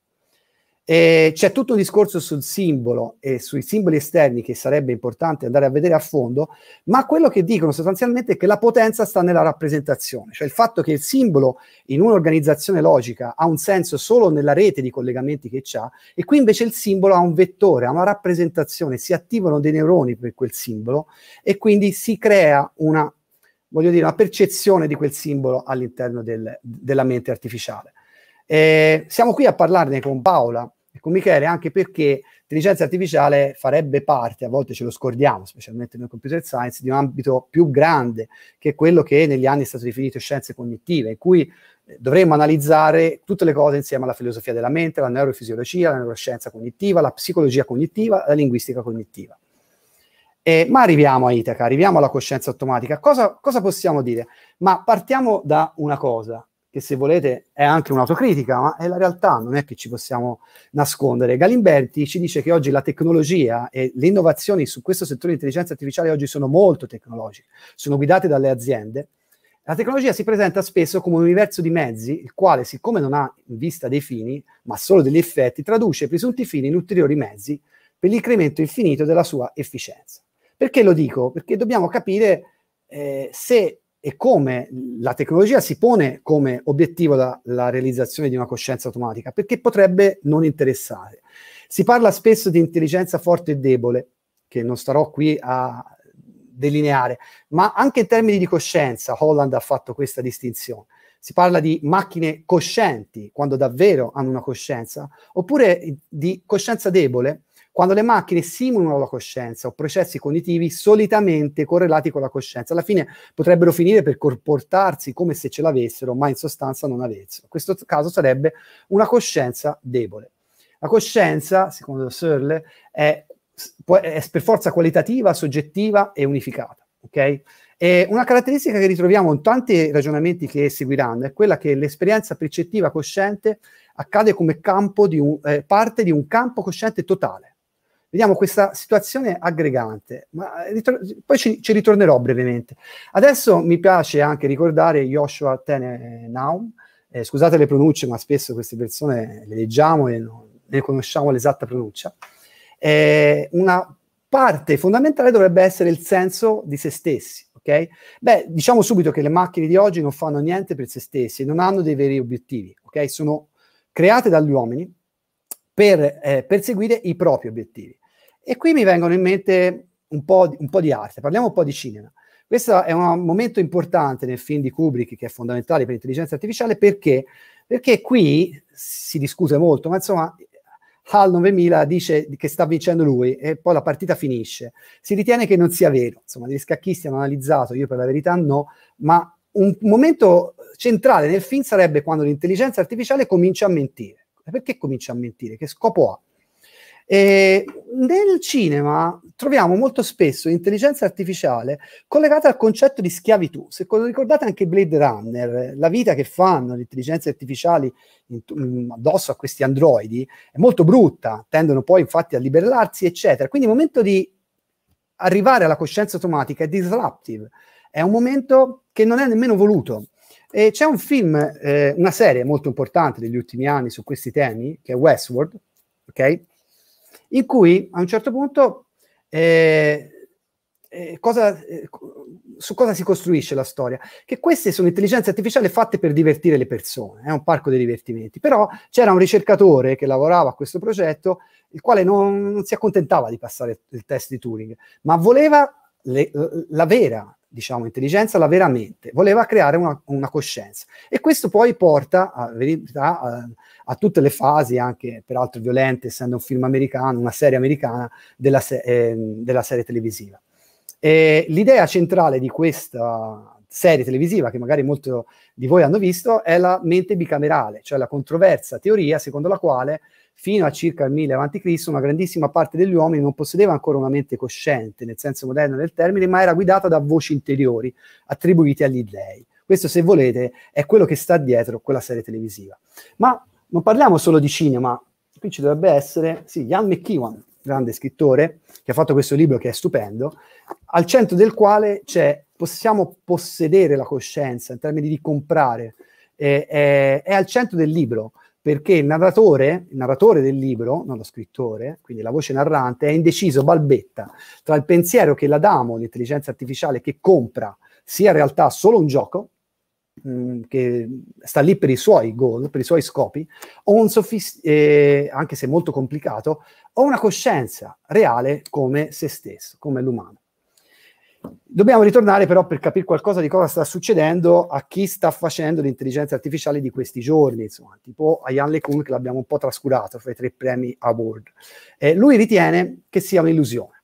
E c'è tutto un discorso sul simbolo e sui simboli esterni che sarebbe importante andare a vedere a fondo, ma quello che dicono sostanzialmente è che la potenza sta nella rappresentazione, cioè il fatto che il simbolo in un'organizzazione logica ha un senso solo nella rete di collegamenti che ha e qui invece il simbolo ha un vettore, ha una rappresentazione, si attivano dei neuroni per quel simbolo e quindi si crea una, dire, una percezione di quel simbolo all'interno del, della mente artificiale. Eh, siamo qui a parlarne con Paola e con Michele anche perché l'intelligenza artificiale farebbe parte, a volte ce lo scordiamo, specialmente nel computer science, di un ambito più grande, che è quello che negli anni è stato definito scienze cognitive, in cui eh, dovremmo analizzare tutte le cose insieme alla filosofia della mente, alla neurofisiologia, alla neuroscienza cognitiva, alla psicologia cognitiva, alla linguistica cognitiva. Eh, ma arriviamo a Itaca, arriviamo alla coscienza automatica. Cosa, cosa possiamo dire? Ma partiamo da una cosa che se volete è anche un'autocritica, ma è la realtà, non è che ci possiamo nascondere. Galimberti ci dice che oggi la tecnologia e le innovazioni su questo settore di intelligenza artificiale oggi sono molto tecnologiche, sono guidate dalle aziende. La tecnologia si presenta spesso come un universo di mezzi, il quale, siccome non ha in vista dei fini, ma solo degli effetti, traduce i presunti fini in ulteriori mezzi per l'incremento infinito della sua efficienza. Perché lo dico? Perché dobbiamo capire eh, se e come la tecnologia si pone come obiettivo la, la, realizzazione di una coscienza automatica, perché potrebbe non interessare. Si parla spesso di intelligenza forte e debole, che non starò qui a delineare, ma anche in termini di coscienza Holland ha fatto questa distinzione. Si parla di macchine coscienti, quando davvero hanno una coscienza, oppure di coscienza debole, quando le macchine simulano la coscienza o processi cognitivi solitamente correlati con la coscienza, alla fine potrebbero finire per comportarsi come se ce l'avessero, ma in sostanza non avessero. In questo caso sarebbe una coscienza debole. La coscienza, secondo Searle, è, è per forza qualitativa, soggettiva e unificata. Okay? E una caratteristica che ritroviamo in tanti ragionamenti che seguiranno è quella che l'esperienza percettiva cosciente accade come campo di un, eh, parte di un campo cosciente totale Vediamo questa situazione aggregante, ma eh, ritor- poi ci, ci, ritornerò brevemente. Adesso mi piace anche ricordare Joshua Tenenaum, eh, scusate le pronunce, ma spesso queste persone le leggiamo e non, ne conosciamo l'esatta pronuncia. Eh, una parte fondamentale dovrebbe essere il senso di se stessi. Okay? Beh, diciamo subito che le macchine di oggi non fanno niente per se stessi, non hanno dei veri obiettivi, okay? Sono create dagli uomini per eh, perseguire i propri obiettivi. E qui mi vengono in mente un po', di, un po di arte, parliamo un po' di cinema. Questo è un momento importante nel film di Kubrick che è fondamentale per l'intelligenza artificiale perché, perché qui si discute molto, ma insomma HAL 9000 dice che sta vincendo lui e poi la partita finisce. Si ritiene che non sia vero, insomma gli scacchisti hanno analizzato, io per la verità no, ma un momento centrale nel film sarebbe quando l'intelligenza artificiale comincia a mentire. Perché comincia a mentire? Che scopo ha? E nel cinema troviamo molto spesso l'intelligenza artificiale collegata al concetto di schiavitù. Se ricordate anche Blade Runner, la vita che fanno le intelligenze artificiali mm, addosso a questi androidi è molto brutta, tendono poi infatti a liberarsi, eccetera. Quindi il momento di arrivare alla coscienza automatica è disruptive, è un momento che non è nemmeno voluto. E c'è un film, eh, una serie molto importante degli ultimi anni su questi temi, che è Westworld, ok? in cui a un certo punto eh, eh, cosa, eh, su cosa si costruisce la storia? Che queste sono intelligenze artificiali fatte per divertire le persone, è un parco dei divertimenti. Però c'era un ricercatore che lavorava a questo progetto, il quale non, non si accontentava di passare il test di Turing, ma voleva le, la vera diciamo, intelligenza, la vera mente, voleva creare una, una coscienza. E questo poi porta a, a, a, tutte le fasi, anche peraltro violente, essendo un film americano, una serie americana della, se, eh, della serie televisiva. E l'idea centrale di questa serie televisiva, che magari molti di voi hanno visto, è la mente bicamerale, cioè la controversa teoria secondo la quale fino a circa il 1000 a.C. una grandissima parte degli uomini non possedeva ancora una mente cosciente, nel senso moderno del termine, ma era guidata da voci interiori attribuite agli dèi. Questo, se volete, è quello che sta dietro quella serie televisiva. Ma non parliamo solo di cinema, qui ci dovrebbe essere, sì, Jan McEwan, grande scrittore, che ha fatto questo libro che è stupendo, al centro del quale c'è possiamo possedere la coscienza in termini di comprare, eh, eh, è al centro del libro perché il narratore, il narratore del libro, non lo scrittore, quindi la voce narrante, è indeciso, balbetta tra il pensiero che l'Adamo, l'intelligenza artificiale che compra, sia in realtà solo un gioco, mm, che sta lì per i suoi goal, per i suoi scopi, o un sofist- eh, anche se molto complicato, o una coscienza reale come se stesso, come l'umano. Dobbiamo ritornare però per capire qualcosa di cosa sta succedendo a chi sta facendo l'intelligenza artificiale di questi giorni, insomma, tipo a Jan LeCun che l'abbiamo un po' trascurato fra i tre premi award. Eh, lui ritiene che sia un'illusione,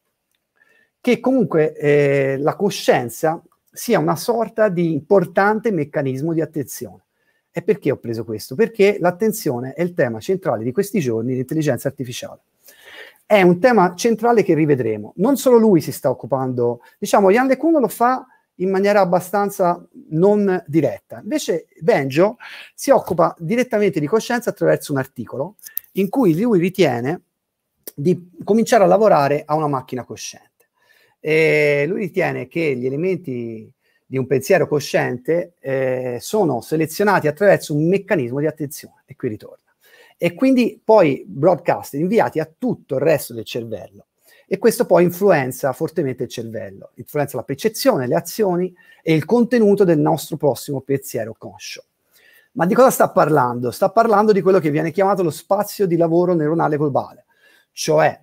che comunque eh, la coscienza sia una sorta di importante meccanismo di attenzione. E perché ho preso questo? Perché l'attenzione è il tema centrale di questi giorni dell'intelligenza artificiale è un tema centrale che rivedremo. Non solo lui si sta occupando, diciamo, Jan LeCun lo fa in maniera abbastanza non diretta. Invece Benjo si occupa direttamente di coscienza attraverso un articolo in cui lui ritiene di cominciare a lavorare a una macchina cosciente. E lui ritiene che gli elementi di un pensiero cosciente eh, sono selezionati attraverso un meccanismo di attenzione. E qui ritorno e quindi poi broadcast inviati a tutto il resto del cervello. E questo poi influenza fortemente il cervello, influenza la percezione, le azioni e il contenuto del nostro prossimo pensiero conscio. Ma di cosa sta parlando? Sta parlando di quello che viene chiamato lo spazio di lavoro neuronale globale, cioè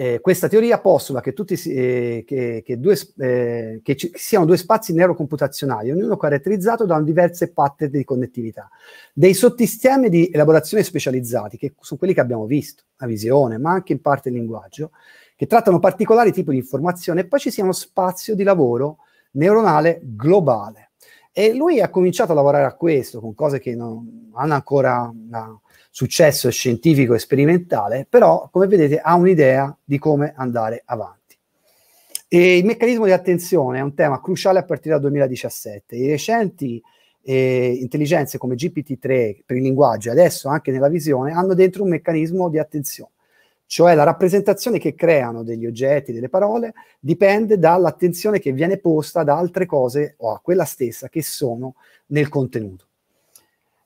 eh, questa teoria postula che, tutti, eh, che, che, due, eh, che ci siano due spazi neurocomputazionali, ognuno caratterizzato da diverse patte di connettività, dei sottistemi di elaborazione specializzati, che sono quelli che abbiamo visto, la visione, ma anche in parte il linguaggio, che trattano particolari tipi di informazione, e poi ci sia uno spazio di lavoro neuronale globale. E lui ha cominciato a lavorare a questo, con cose che non hanno ancora una, successo scientifico e sperimentale, però come vedete ha un'idea di come andare avanti. E il meccanismo di attenzione è un tema cruciale a partire dal 2017. I recenti eh, intelligenze come GPT-3 per il linguaggio, e adesso anche nella visione, hanno dentro un meccanismo di attenzione cioè la rappresentazione che creano degli oggetti, delle parole, dipende dall'attenzione che viene posta ad altre cose o a quella stessa che sono nel contenuto.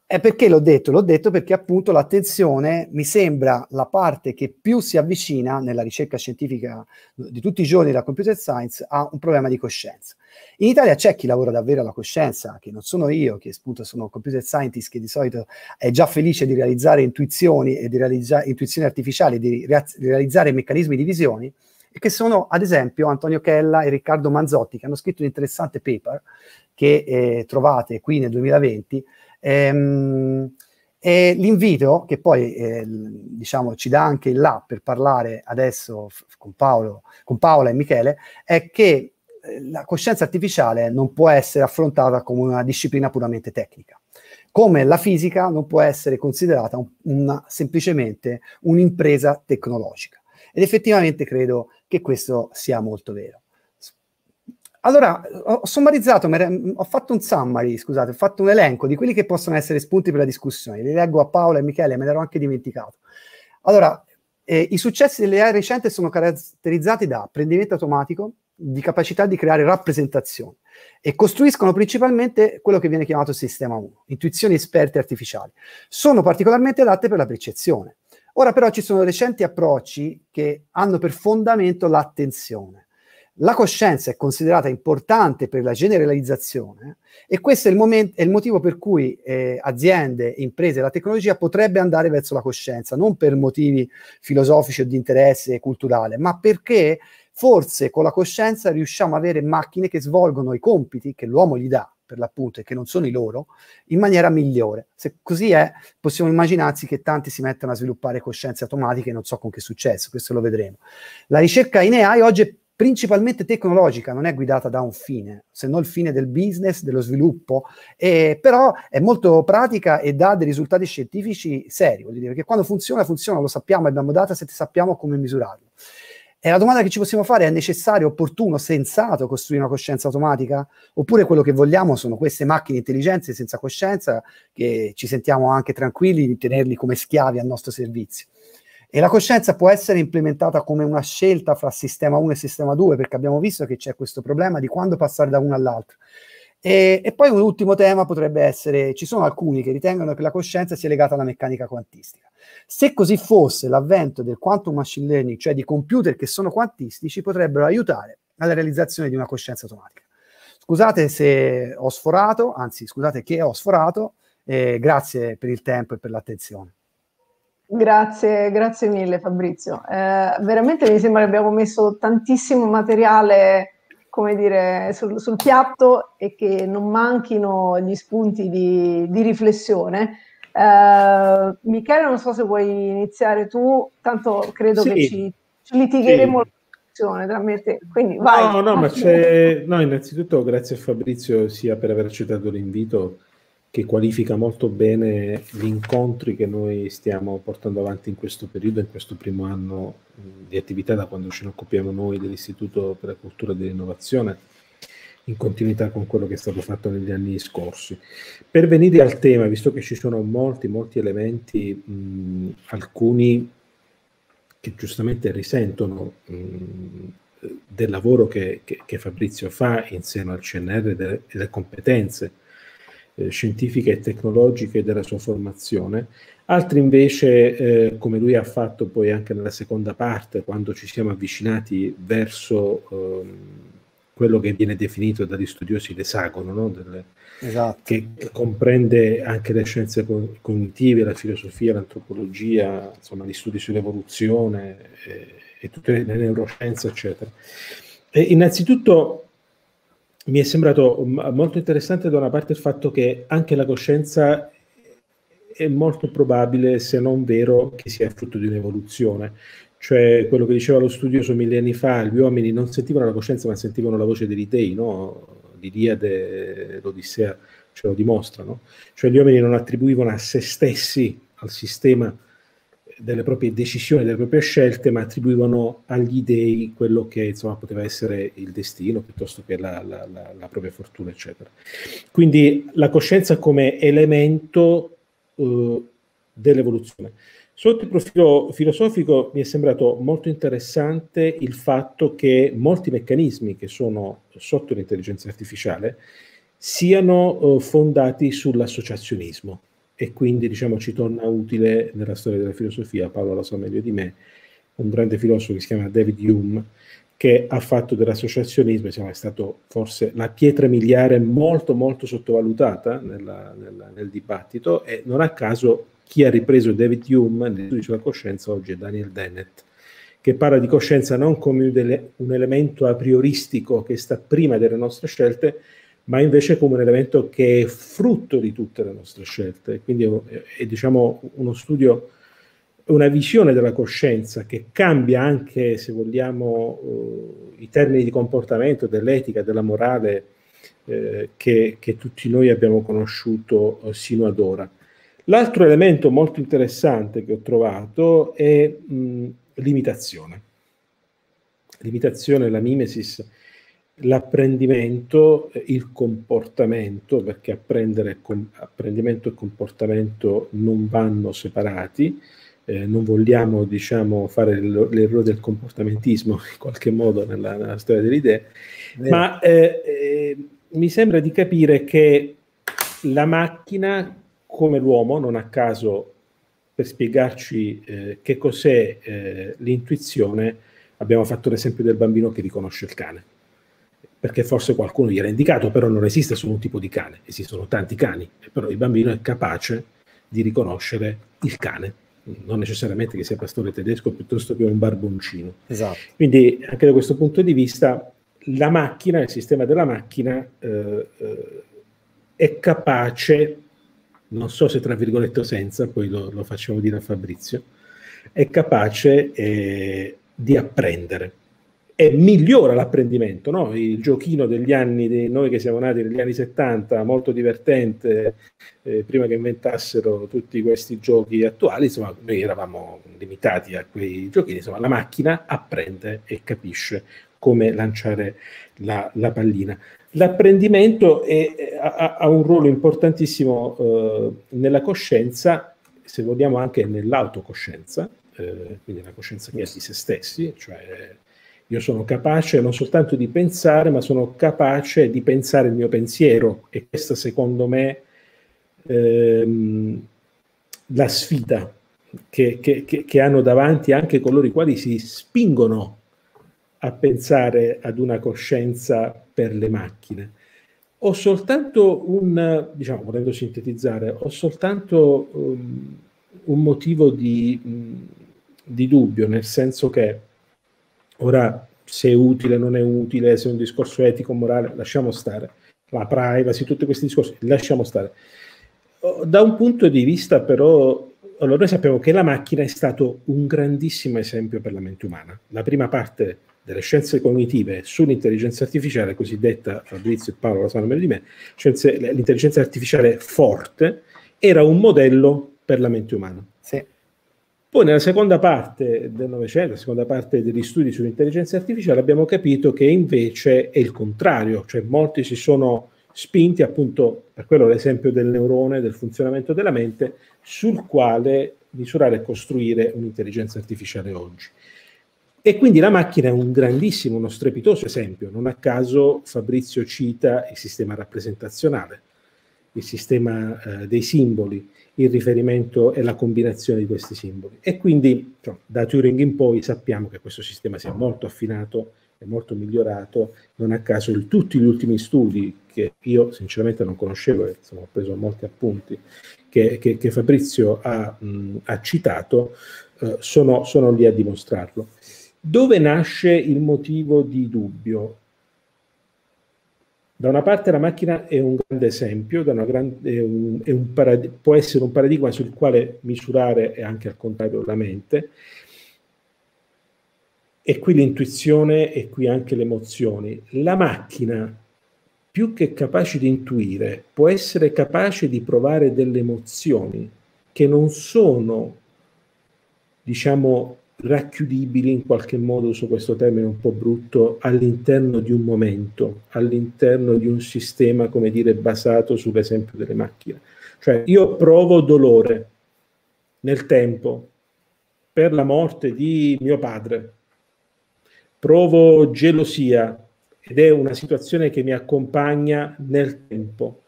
È perché l'ho detto? L'ho detto perché appunto l'attenzione mi sembra la parte che più si avvicina nella ricerca scientifica di tutti i giorni della computer science a un problema di coscienza. In Italia c'è chi lavora davvero alla coscienza, che non sono io, che appunto sono computer scientist che di solito è già felice di realizzare intuizioni e di realizzare intuizioni artificiali, di, re- realizzare meccanismi di visioni, e che sono ad esempio Antonio Chella e Riccardo Manzotti, che hanno scritto un interessante paper che eh, trovate qui nel 2020 Ehm, e l'invito, che poi eh, diciamo, ci dà anche il là per parlare adesso con, Paolo, con Paola e Michele, è che eh, la coscienza artificiale non può essere affrontata come una disciplina puramente tecnica, come la fisica non può essere considerata un, una, semplicemente un'impresa tecnologica. Ed effettivamente credo che questo sia molto vero. Allora, ho sommarizzato, mm, ho fatto un summary, scusate, ho fatto un elenco di quelli che possono essere spunti per la discussione. Li leggo a Paola e Michele, me l'ero anche dimenticato. Allora, eh, i successi dell'AI recente sono caratterizzati da apprendimento automatico, di capacità di creare rappresentazioni e costruiscono principalmente quello che viene chiamato sistema 1, intuizioni esperte artificiali. Sono particolarmente adatte per la percezione. Ora però ci sono recenti approcci che hanno per fondamento l'attenzione la coscienza è considerata importante per la generalizzazione e questo è il, momento, è il motivo per cui eh, aziende, imprese, la tecnologia potrebbe andare verso la coscienza, non per motivi filosofici o di interesse culturale, ma perché forse con la coscienza riusciamo ad avere macchine che svolgono i compiti che l'uomo gli dà, per l'appunto, e che non sono i loro, in maniera migliore. Se così è, possiamo immaginarsi che tanti si mettano a sviluppare coscienze automatiche, non so con che successo, questo lo vedremo. La ricerca in AI oggi è principalmente tecnologica, non è guidata da un fine, se non il fine del business, dello sviluppo, eh, però è molto pratica e dà dei risultati scientifici seri, vuol dire che quando funziona, funziona, lo sappiamo, abbiamo data, se sappiamo come misurarlo. E la domanda che ci possiamo fare è necessario, opportuno, sensato costruire una coscienza automatica? Oppure quello che vogliamo sono queste macchine intelligenze senza coscienza che ci sentiamo anche tranquilli di tenerli come schiavi al nostro servizio? E la coscienza può essere implementata come una scelta fra sistema 1 e sistema 2, perché abbiamo visto che c'è questo problema di quando passare da uno all'altro. E, e, poi un ultimo tema potrebbe essere, ci sono alcuni che ritengono che la coscienza sia legata alla meccanica quantistica. Se così fosse, l'avvento del quantum machine learning, cioè di computer che sono quantistici, potrebbero aiutare alla realizzazione di una coscienza automatica. Scusate se ho sforato, anzi scusate che ho sforato, eh, grazie per il tempo e per l'attenzione. Grazie, grazie mille Fabrizio. Eh, veramente mi sembra che abbiamo messo tantissimo materiale come dire, sul, sul piatto e che non manchino gli spunti di, di riflessione. Eh, Michele, non so se vuoi iniziare tu, tanto credo sì, che ci, ci litigheremo sì. Quindi vai. No, no, ma c'è. No, innanzitutto grazie a Fabrizio sia per aver accettato l'invito che qualifica molto bene gli incontri che noi stiamo portando avanti in questo periodo, in questo primo anno di attività, da quando ce ne occupiamo noi dell'Istituto per la Cultura e dell'Innovazione, in continuità con quello che è stato fatto negli anni scorsi. Per venire al tema, visto che ci sono molti, molti elementi, mh, alcuni che giustamente risentono mh, del lavoro che, che, che, Fabrizio fa insieme al CNR e delle, delle competenze eh, scientifiche e tecnologiche della sua formazione, altri invece, eh, come lui ha fatto poi anche nella seconda parte, quando ci siamo avvicinati verso eh, quello che viene definito dagli studiosi l'esagono, no? Delle, esatto. che, comprende anche le scienze cognitive, la filosofia, l'antropologia, insomma gli studi sull'evoluzione eh, e tutte le neuroscienze, eccetera. E innanzitutto mi è sembrato mm, molto interessante da una parte il fatto che anche la coscienza è molto probabile, se non vero, che sia frutto di un'evoluzione. Cioè, quello che diceva lo studioso millenni fa, gli uomini non sentivano la coscienza, ma sentivano la voce degli dei, no? L'Iliade, l'Odissea ce lo dimostrano. Cioè, gli uomini non attribuivano a se stessi, al sistema, delle proprie decisioni, delle proprie scelte, ma attribuivano agli dei quello che insomma, poteva essere il destino piuttosto che la, la, la, la, propria fortuna, eccetera. Quindi la coscienza come elemento eh, dell'evoluzione. Sotto il profilo filosofico mi è sembrato molto interessante il fatto che molti meccanismi che sono sotto l'intelligenza artificiale siano eh, fondati sull'associazionismo e quindi diciamo, ci torna utile nella storia della filosofia, Paolo lo sa meglio di me, un grande filosofo che si chiama David Hume, che ha fatto dell'associazionismo, insomma, è stato forse la pietra miliare molto molto sottovalutata nella, nella, nel dibattito e non a caso chi ha ripreso David Hume nel studio sulla coscienza oggi è Daniel Dennett, che parla di coscienza non come un, un elemento a prioristico che sta prima delle nostre scelte, ma invece come un elemento che è frutto di tutte le nostre scelte. Quindi è, è diciamo, uno studio, una visione della coscienza che cambia anche, se vogliamo, eh, i termini di comportamento, dell'etica, della morale eh, che, che, tutti noi abbiamo conosciuto eh, sino ad ora. L'altro elemento molto interessante che ho trovato è mh, l'imitazione. L'imitazione, la mimesis, l'apprendimento, eh, il comportamento, perché apprendere, com, apprendimento e comportamento non vanno separati, eh, non vogliamo diciamo, fare l'errore del comportamentismo in qualche modo nella, nella storia delle idee, eh. ma eh, eh, mi sembra di capire che la macchina, come l'uomo, non a caso per spiegarci che cos'è l'intuizione, abbiamo fatto l'esempio del bambino che riconosce il cane perché forse qualcuno gli era indicato, però non esiste solo un tipo di cane, esistono tanti cani, eh, però il bambino è capace di riconoscere il cane, non necessariamente che sia pastore tedesco piuttosto che un barboncino. Esatto. Quindi anche da questo punto di vista la macchina, il sistema della macchina eh, eh, è capace, non so se tra virgolette o senza, poi lo, lo facciamo dire a Fabrizio, è capace eh, di apprendere e migliora l'apprendimento. No? Il giochino degli anni, di noi che siamo nati negli anni 70, molto divertente, eh, prima che inventassero tutti questi giochi attuali, insomma, noi eravamo limitati a quei giochini, insomma, la macchina apprende e capisce come lanciare la, la pallina. L'apprendimento è, ha, ha, un ruolo importantissimo eh, nella coscienza, se vogliamo anche nell'autocoscienza, eh, quindi la coscienza di se stessi, cioè io sono capace non soltanto di pensare, ma sono capace di pensare il mio pensiero. E questa, secondo me, ehm, la sfida che, che, che, hanno davanti anche coloro i quali si spingono a pensare ad una coscienza per le macchine. Ho soltanto un, diciamo, volendo sintetizzare, ho soltanto um, un motivo di, di dubbio, nel senso che Ora, se è utile, non è utile, se è un discorso etico, morale, lasciamo stare. La privacy, tutti questi discorsi, lasciamo stare. Oh, da un punto di vista però, allora noi sappiamo che la macchina è stato un grandissimo esempio per la mente umana. La prima parte delle scienze cognitive sull'intelligenza artificiale, cosiddetta Fabrizio e Paolo la sanno meglio di me, l'intelligenza artificiale forte, era un modello per la mente umana. Sì. Poi nella seconda parte del Novecento, la seconda parte degli studi sull'intelligenza artificiale, abbiamo capito che invece è il contrario, cioè molti si sono spinti appunto, per quello l'esempio del neurone, del funzionamento della mente, sul quale misurare e costruire un'intelligenza artificiale oggi. E quindi la macchina è un grandissimo, uno strepitoso esempio. Non a caso Fabrizio cita il sistema rappresentazionale il sistema eh, dei simboli, il riferimento e la combinazione di questi simboli. E quindi cioè, da Turing in poi sappiamo che questo sistema si è molto affinato, e molto migliorato, non a caso in tutti gli ultimi studi che io sinceramente non conoscevo, insomma, ho preso molti appunti, che, che, che Fabrizio ha, mh, ha citato, eh, sono, sono lì a dimostrarlo. Dove nasce il motivo di dubbio? Da una parte la macchina è un grande esempio, grande, è un, è un parad- può essere un paradigma sul quale misurare e anche al contrario la mente, e qui l'intuizione e qui anche le emozioni. La macchina, più che capace di intuire, può essere capace di provare delle emozioni che non sono, diciamo, racchiudibili in qualche modo, su questo termine un po' brutto, all'interno di un momento, all'interno di un sistema, come dire, basato sull'esempio delle macchine. Cioè io provo dolore nel tempo per la morte di mio padre, provo gelosia ed è una situazione che mi accompagna nel tempo.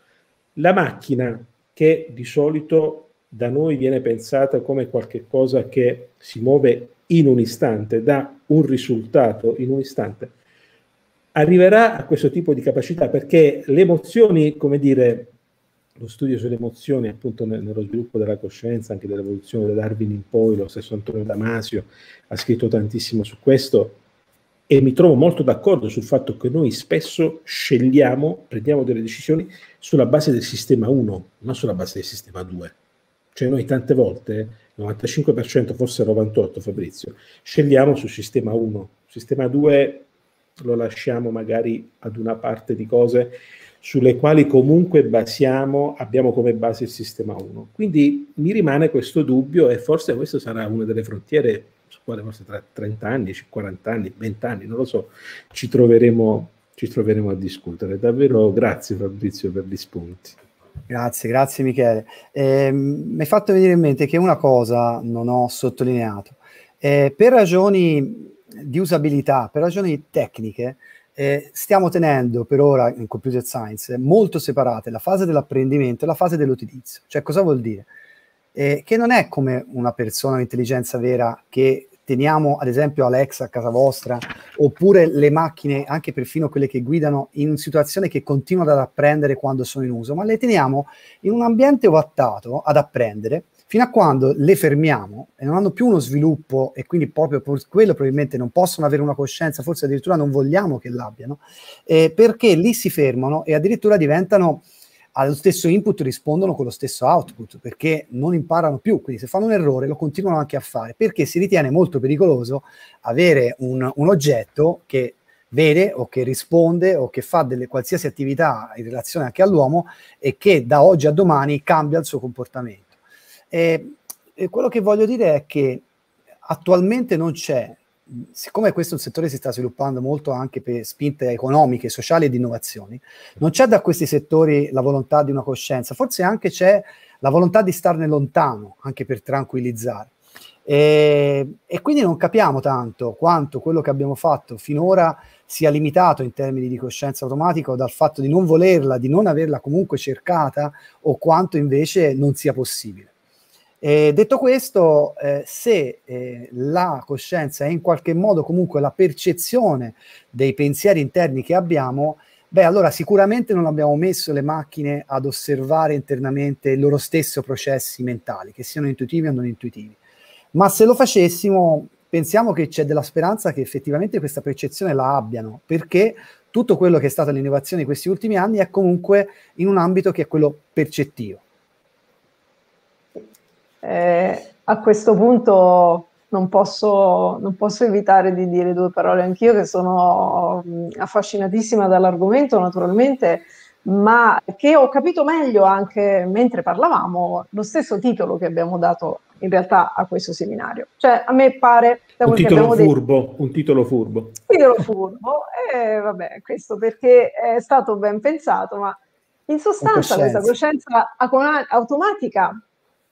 La macchina che di solito da noi viene pensata come qualcosa che si muove in un istante, da un risultato in un istante, arriverà a questo tipo di capacità perché le emozioni, come dire, lo studio sulle emozioni appunto nello sviluppo della coscienza, anche dell'evoluzione da Darwin in poi, lo stesso Antonio Damasio ha scritto tantissimo su questo e mi trovo molto d'accordo sul fatto che noi spesso scegliamo, prendiamo delle decisioni sulla base del sistema 1, non sulla base del sistema 2. Cioè noi tante volte 95%, forse 98% Fabrizio, scegliamo su sistema 1. Sistema 2 lo lasciamo magari ad una parte di cose sulle quali comunque basiamo, abbiamo come base il sistema 1. Quindi mi rimane questo dubbio e forse questa sarà una delle frontiere su quale forse tra 30 anni, 40 anni, 20 anni, non lo so, ci troveremo, ci troveremo a discutere. Davvero grazie Fabrizio per gli spunti. Grazie, grazie Michele. Eh, mi hai fatto venire in mente che una cosa non ho sottolineato. Eh, per ragioni di usabilità, per ragioni tecniche, eh, stiamo tenendo per ora in computer science molto separate la fase dell'apprendimento e la fase dell'utilizzo. Cioè cosa vuol dire? Eh, che non è come una persona, un'intelligenza vera che teniamo ad esempio Alexa a casa vostra, oppure le macchine, anche perfino quelle che guidano, in situazione che continuano ad apprendere quando sono in uso, ma le teniamo in un ambiente ovattato ad apprendere, fino a quando le fermiamo e non hanno più uno sviluppo e quindi proprio per quello probabilmente non possono avere una coscienza, forse addirittura non vogliamo che l'abbiano, eh, perché lì si fermano e addirittura diventano allo stesso input rispondono con lo stesso output perché non imparano più, quindi se fanno un errore lo continuano anche a fare perché si ritiene molto pericoloso avere un, un oggetto che vede o che risponde o che fa delle qualsiasi attività in relazione anche all'uomo e che da oggi a domani cambia il suo comportamento. E, e quello che voglio dire è che attualmente non c'è siccome questo è un settore che si sta sviluppando molto anche per spinte economiche, sociali e di innovazioni, non c'è da questi settori la volontà di una coscienza, forse anche c'è la volontà di starne lontano, anche per tranquillizzare. E, e quindi non capiamo tanto quanto quello che abbiamo fatto finora sia limitato in termini di coscienza automatica dal fatto di non volerla, di non averla comunque cercata o quanto invece non sia possibile. Eh, detto questo, eh, se eh, la coscienza è in qualche modo comunque la percezione dei pensieri interni che abbiamo, beh, allora sicuramente non abbiamo messo le macchine ad osservare internamente i loro stessi processi mentali, che siano intuitivi o non intuitivi. Ma se lo facessimo, pensiamo che c'è della speranza che effettivamente questa percezione la abbiano, perché tutto quello che è stata l'innovazione di questi ultimi anni è comunque in un ambito che è quello percettivo. Eh, a questo punto non posso, non posso, evitare di dire due parole anch'io che sono affascinatissima dall'argomento naturalmente, ma che ho capito meglio anche mentre parlavamo lo stesso titolo che abbiamo dato in realtà a questo seminario. Cioè a me pare... Da un, titolo furbo, detto, un titolo furbo. Un titolo furbo, e vabbè, questo perché è stato ben pensato, ma in sostanza in questa coscienza automatica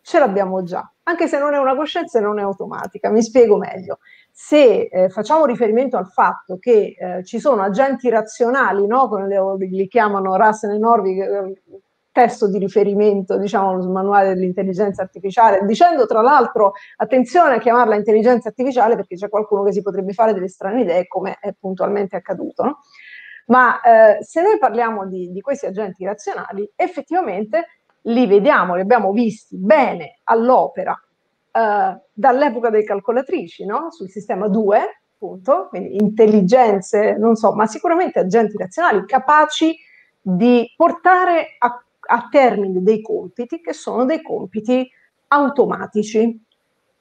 ce l'abbiamo già, anche se non è una coscienza e non è automatica. Mi spiego meglio. Se eh, facciamo riferimento al fatto che eh, ci sono agenti razionali, no? come li, li chiamano Russell e Norvig, eh, testo di riferimento, diciamo, sul manuale dell'intelligenza artificiale, dicendo tra l'altro attenzione a chiamarla intelligenza artificiale perché c'è qualcuno che si potrebbe fare delle strane idee, come è puntualmente accaduto. No? Ma eh, se noi parliamo di, di questi agenti razionali, effettivamente li vediamo, li abbiamo visti bene all'opera eh, dall'epoca delle calcolatrici, no? sul sistema 2, appunto, quindi intelligenze, non so, ma sicuramente agenti razionali capaci di portare a, a termine dei compiti che sono dei compiti automatici,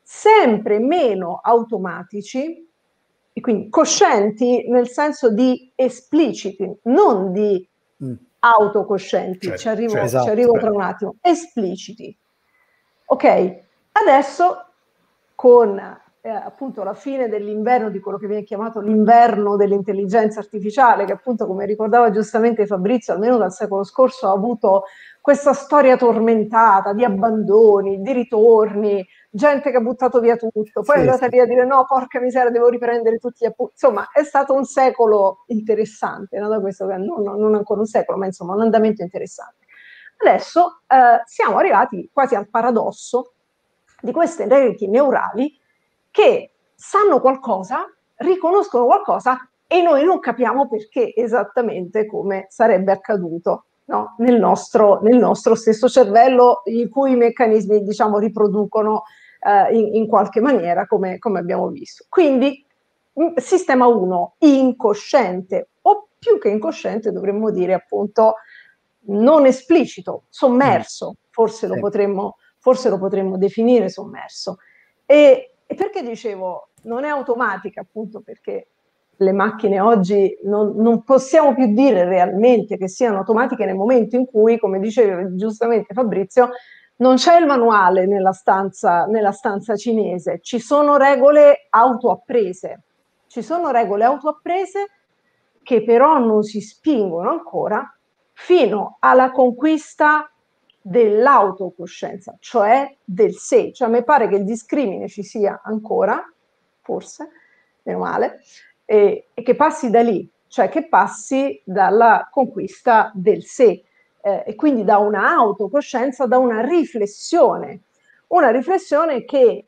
sempre meno automatici e quindi coscienti nel senso di espliciti, non di mm autocoscienti, certo, ci arrivo, cioè, ci arrivo certo. tra un attimo, espliciti. Ok, adesso con eh, appunto la fine dell'inverno di quello che viene chiamato l'inverno dell'intelligenza artificiale, che appunto come ricordava giustamente Fabrizio, almeno dal secolo scorso ha avuto questa storia tormentata di abbandoni, di ritorni, gente che ha buttato via tutto, poi sì, è andata lì a dire no, porca miseria, devo riprendere tutti gli appunti. Insomma, è stato un secolo interessante, no? da questo, no, non ancora un secolo, ma insomma un andamento interessante. Adesso eh, siamo arrivati quasi al paradosso di queste reti neurali che sanno qualcosa, riconoscono qualcosa e noi non capiamo perché esattamente come sarebbe accaduto no? nel, nostro, nel, nostro, stesso cervello, i cui meccanismi diciamo, riproducono eh, in, in, qualche maniera come, come abbiamo visto. Quindi mm, sistema 1, incosciente o più che incosciente dovremmo dire appunto non esplicito, sommerso, mm. forse lo potremmo, forse lo potremmo definire sommerso. E e perché dicevo, non è automatica appunto perché le macchine oggi non, non, possiamo più dire realmente che siano automatiche nel momento in cui, come diceva giustamente Fabrizio, non c'è il manuale nella stanza, nella stanza cinese, ci sono regole autoapprese, ci sono regole autoapprese che però non si spingono ancora fino alla conquista dell'autocoscienza, cioè del sé. Cioè, a me pare che il discrimine ci sia ancora, forse, meno male, e, e che passi da lì, cioè che passi dalla conquista del sé eh, e quindi da un'autocoscienza, da una riflessione, una riflessione che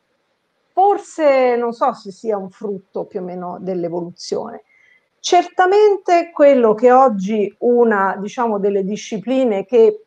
forse non so se sia un frutto più o meno dell'evoluzione. Certamente quello che oggi una diciamo, delle discipline che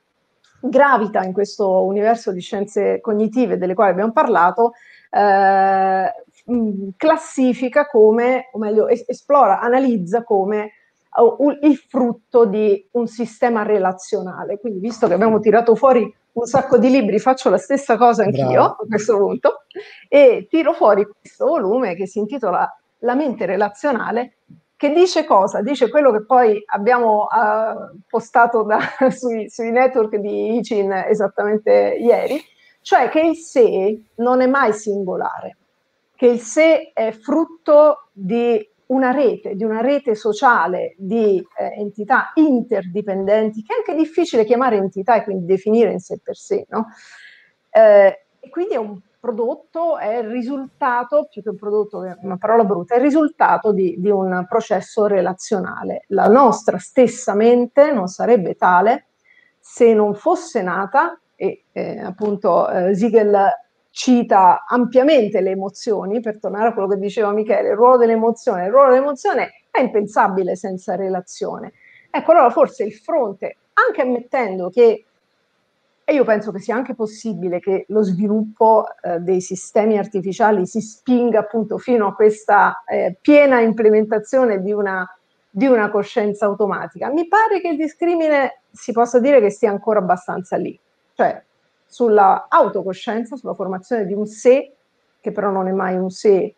gravita in questo universo di scienze cognitive delle quali abbiamo parlato, eh, mm, classifica come, o meglio, es- esplora, analizza come uh, il frutto di un sistema relazionale. Quindi, visto che abbiamo tirato fuori un sacco di libri, faccio la stessa cosa anch'io Bravo. a questo punto e tiro fuori questo volume che si intitola La mente relazionale che dice cosa? Dice quello che poi abbiamo uh, postato da, sui, sui, network di ICIN esattamente ieri, cioè che il sé non è mai singolare, che il sé è frutto di una rete, di una rete sociale di eh, entità interdipendenti, che è anche difficile chiamare entità e quindi definire in sé per sé, no? Eh, e quindi è un prodotto è il risultato, più che un prodotto è una parola brutta, è il risultato di, di un processo relazionale. La nostra stessa mente non sarebbe tale se non fosse nata, e eh, appunto eh, Siegel cita ampiamente le emozioni, per tornare a quello che diceva Michele, il ruolo dell'emozione. Il ruolo dell'emozione è impensabile senza relazione. Ecco, allora forse il fronte, anche ammettendo che e io penso che sia anche possibile che lo sviluppo eh, dei sistemi artificiali si spinga appunto fino a questa eh, piena implementazione di una, di una, coscienza automatica. Mi pare che il discrimine si possa dire che stia ancora abbastanza lì, cioè sulla autocoscienza, sulla formazione di un sé, che però non è mai un sé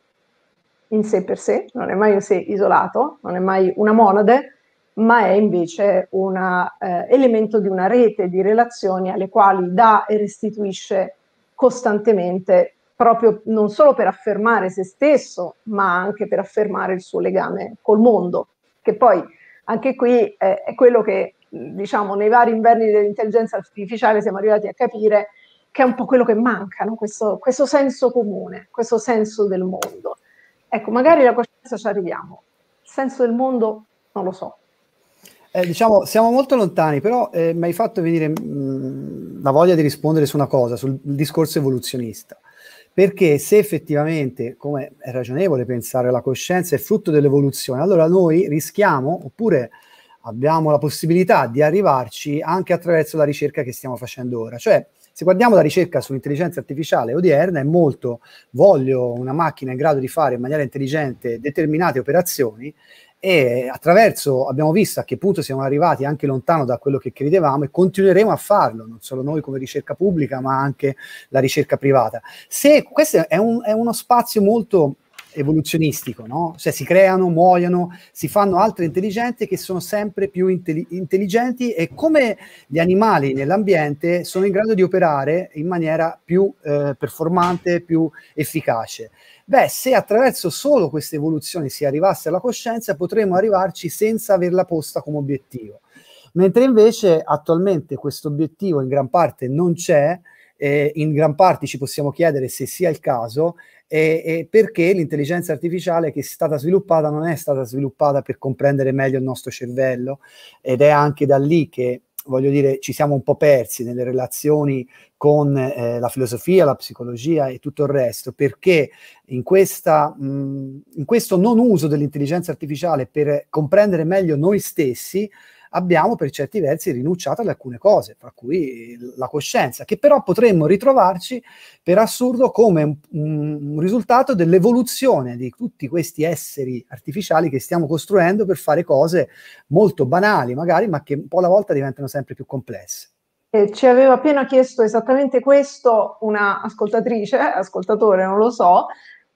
in sé per sé, non è mai un sé isolato, non è mai una monade, ma è invece un eh, elemento di una rete di relazioni alle quali dà e restituisce costantemente, proprio non solo per affermare se stesso, ma anche per affermare il suo legame col mondo, che poi anche qui eh, è quello che diciamo nei vari inverni dell'intelligenza artificiale siamo arrivati a capire che è un po' quello che manca, no? questo, questo senso comune, questo senso del mondo. Ecco, magari la coscienza ci arriviamo, il senso del mondo non lo so. Eh, diciamo, siamo molto lontani, però eh, mi hai fatto venire mh, mm, la voglia di rispondere su una cosa, sul discorso evoluzionista. Perché se effettivamente, come è ragionevole pensare, la coscienza è frutto dell'evoluzione, allora noi rischiamo, oppure abbiamo la possibilità di arrivarci anche attraverso la ricerca che stiamo facendo ora. Cioè, se guardiamo la ricerca sull'intelligenza artificiale odierna, è molto voglio una macchina in grado di fare in maniera intelligente determinate operazioni, e attraverso abbiamo visto a che punto siamo arrivati anche lontano da quello che credevamo e continueremo a farlo, non solo noi come ricerca pubblica, ma anche la ricerca privata. Se questo è, un, è uno spazio molto evoluzionistico, no? Cioè si creano, muoiono, si fanno altre intelligenze che sono sempre più intelli- intelligenti e come gli animali nell'ambiente sono in grado di operare in maniera più eh, performante, più efficace. Beh, se attraverso solo queste evoluzioni si arrivasse alla coscienza, potremmo arrivarci senza averla posta come obiettivo. Mentre invece attualmente questo obiettivo in gran parte non c'è, eh, in gran parte ci possiamo chiedere se sia il caso, e, e perché l'intelligenza artificiale che è stata sviluppata non è stata sviluppata per comprendere meglio il nostro cervello ed è anche da lì che voglio dire, ci siamo un po' persi nelle relazioni con eh, la filosofia, la psicologia e tutto il resto, perché in, questa, mh, mm, in questo non uso dell'intelligenza artificiale per comprendere meglio noi stessi, abbiamo per certi versi rinunciato ad alcune cose, fra cui la coscienza, che però potremmo ritrovarci per assurdo come un, un, risultato dell'evoluzione di tutti questi esseri artificiali che stiamo costruendo per fare cose molto banali magari, ma che un po' alla volta diventano sempre più complesse. Eh, ci aveva appena chiesto esattamente questo una ascoltatrice, ascoltatore, non lo so,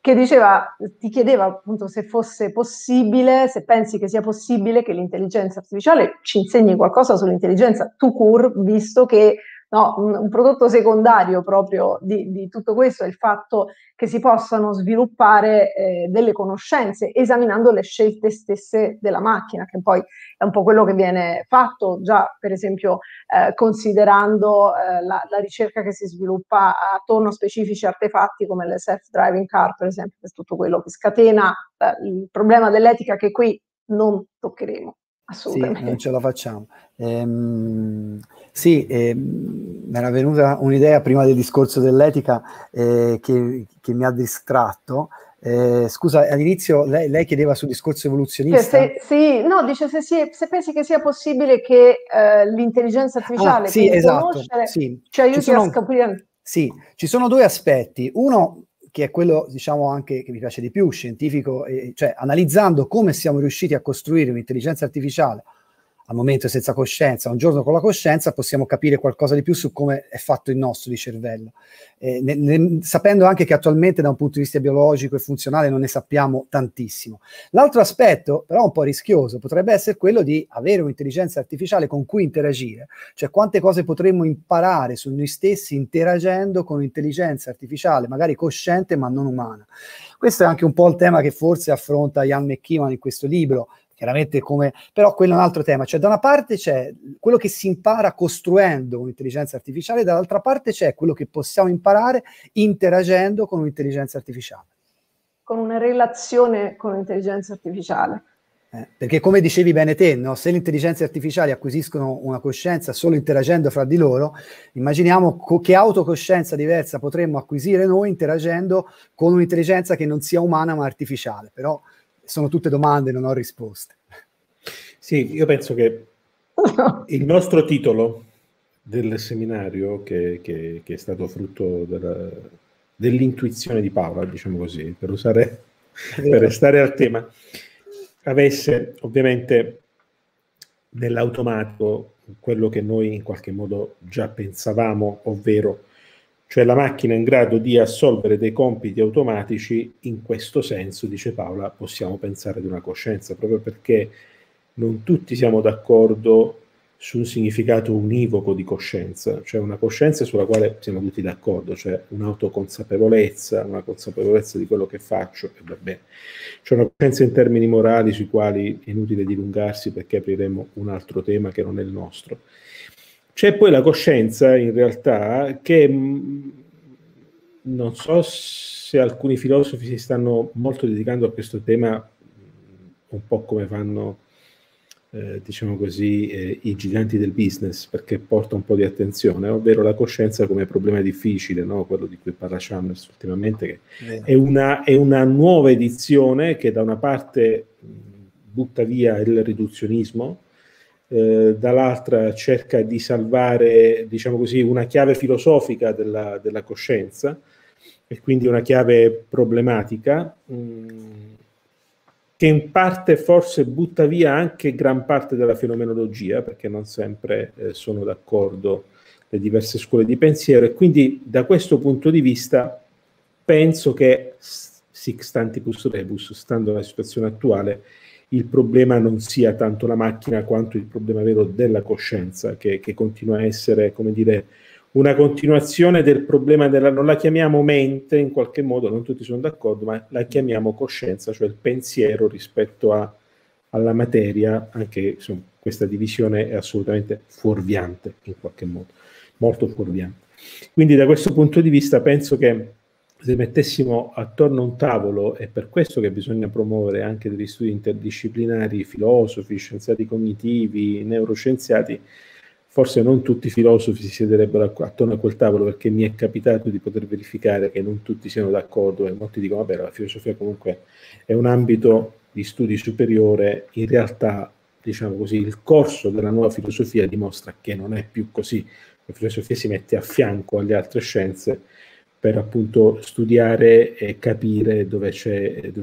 che diceva, ti chiedeva appunto se fosse possibile, se pensi che sia possibile che l'intelligenza artificiale ci insegni qualcosa sull'intelligenza to cure, visto che no, un, un, prodotto secondario proprio di, di, tutto questo è il fatto che si possano sviluppare eh, delle conoscenze esaminando le scelte stesse della macchina, che poi è un po' quello che viene fatto già per esempio eh, considerando eh, la, la, ricerca che si sviluppa attorno a specifici artefatti come le self-driving car, per esempio, che è tutto quello che scatena eh, il problema dell'etica che qui non toccheremo. Assolutamente. Sì, non ce la facciamo. Ehm, sì, ehm, mi era venuta un'idea prima del discorso dell'etica eh, che, che, mi ha distratto. Eh, scusa, all'inizio lei, lei, chiedeva sul discorso cioè, evoluzionista. Se, sì, no, dice se, si, se, pensi che sia possibile che eh, l'intelligenza ah, artificiale ah, sì, esatto, sì. ci aiuti ci sono, a scoprire. Sì, ci sono due aspetti. Uno, che è quello diciamo anche che mi piace di più, scientifico, e, cioè analizzando come siamo riusciti a costruire un'intelligenza artificiale al momento senza coscienza, un giorno con la coscienza, possiamo capire qualcosa di più su come è fatto il nostro di cervello. Eh, ne, ne, sapendo anche che attualmente da un punto di vista biologico e funzionale non ne sappiamo tantissimo. L'altro aspetto, però un po' rischioso, potrebbe essere quello di avere un'intelligenza artificiale con cui interagire, cioè quante cose potremmo imparare su noi stessi interagendo con un'intelligenza artificiale, magari cosciente ma non umana. Questo è anche un po' il tema che forse affronta Ian McKeown in questo libro, chiaramente come, però quello è un altro tema, cioè da una parte c'è quello che si impara costruendo un'intelligenza artificiale, dall'altra parte c'è quello che possiamo imparare interagendo con un'intelligenza artificiale. Con una relazione con l'intelligenza artificiale. Eh, perché come dicevi bene te, no? se le intelligenze artificiali acquisiscono una coscienza solo interagendo fra di loro, immaginiamo co- che autocoscienza diversa potremmo acquisire noi interagendo con un'intelligenza che non sia umana ma artificiale. Però sono tutte domande, non ho risposte. Sì, io penso che il nostro titolo del seminario che, che, che è stato frutto della, dell'intuizione di Paola, diciamo così, per usare per restare al tema, avesse ovviamente nell'automatico quello che noi in qualche modo già pensavamo, ovvero cioè la macchina è in grado di assolvere dei compiti automatici, in questo senso, dice Paola, possiamo pensare di una coscienza, proprio perché non tutti siamo d'accordo su un significato univoco di coscienza, cioè una coscienza sulla quale siamo tutti d'accordo, cioè un'autoconsapevolezza, una consapevolezza di quello che faccio e va bene. C'è una coscienza in termini morali sui quali è inutile dilungarsi perché apriremo un altro tema che non è il nostro. C'è poi la coscienza, in realtà, che mm, non so se alcuni filosofi si stanno molto dedicando a questo tema, un po' come fanno, eh, diciamo così, eh, i giganti del business, perché porta un po' di attenzione, ovvero la coscienza come problema difficile, no? quello di cui parla Chalmers ultimamente, che è, una, è una nuova edizione che da una parte mm, butta via il riduzionismo, eh, dall'altra cerca di salvare, diciamo così, una chiave filosofica della, della coscienza e quindi una chiave problematica mh, mm, che in parte forse butta via anche gran parte della fenomenologia, perché non sempre eh, sono d'accordo le diverse scuole di pensiero e quindi da questo punto di vista penso che sic stantibus rebus, stando alla situazione attuale, il problema non sia tanto la macchina quanto il problema vero della coscienza, che, che continua a essere, come dire, una continuazione del problema della, non la chiamiamo mente in qualche modo, non tutti sono d'accordo, ma la chiamiamo coscienza, cioè il pensiero rispetto a, alla materia, anche insomma, questa divisione è assolutamente fuorviante in qualche modo, molto fuorviante. Quindi da questo punto di vista penso che se mettessimo attorno a un tavolo, è per questo che bisogna promuovere anche degli studi interdisciplinari, filosofi, scienziati cognitivi, neuroscienziati, forse non tutti i filosofi si siederebbero attorno a quel tavolo perché mi è capitato di poter verificare che non tutti siano d'accordo e molti dicono vabbè la filosofia comunque è un ambito di studi superiore, in realtà diciamo così, il corso della nuova filosofia dimostra che non è più così, la filosofia si mette a fianco alle altre scienze per appunto studiare e capire dove, dove,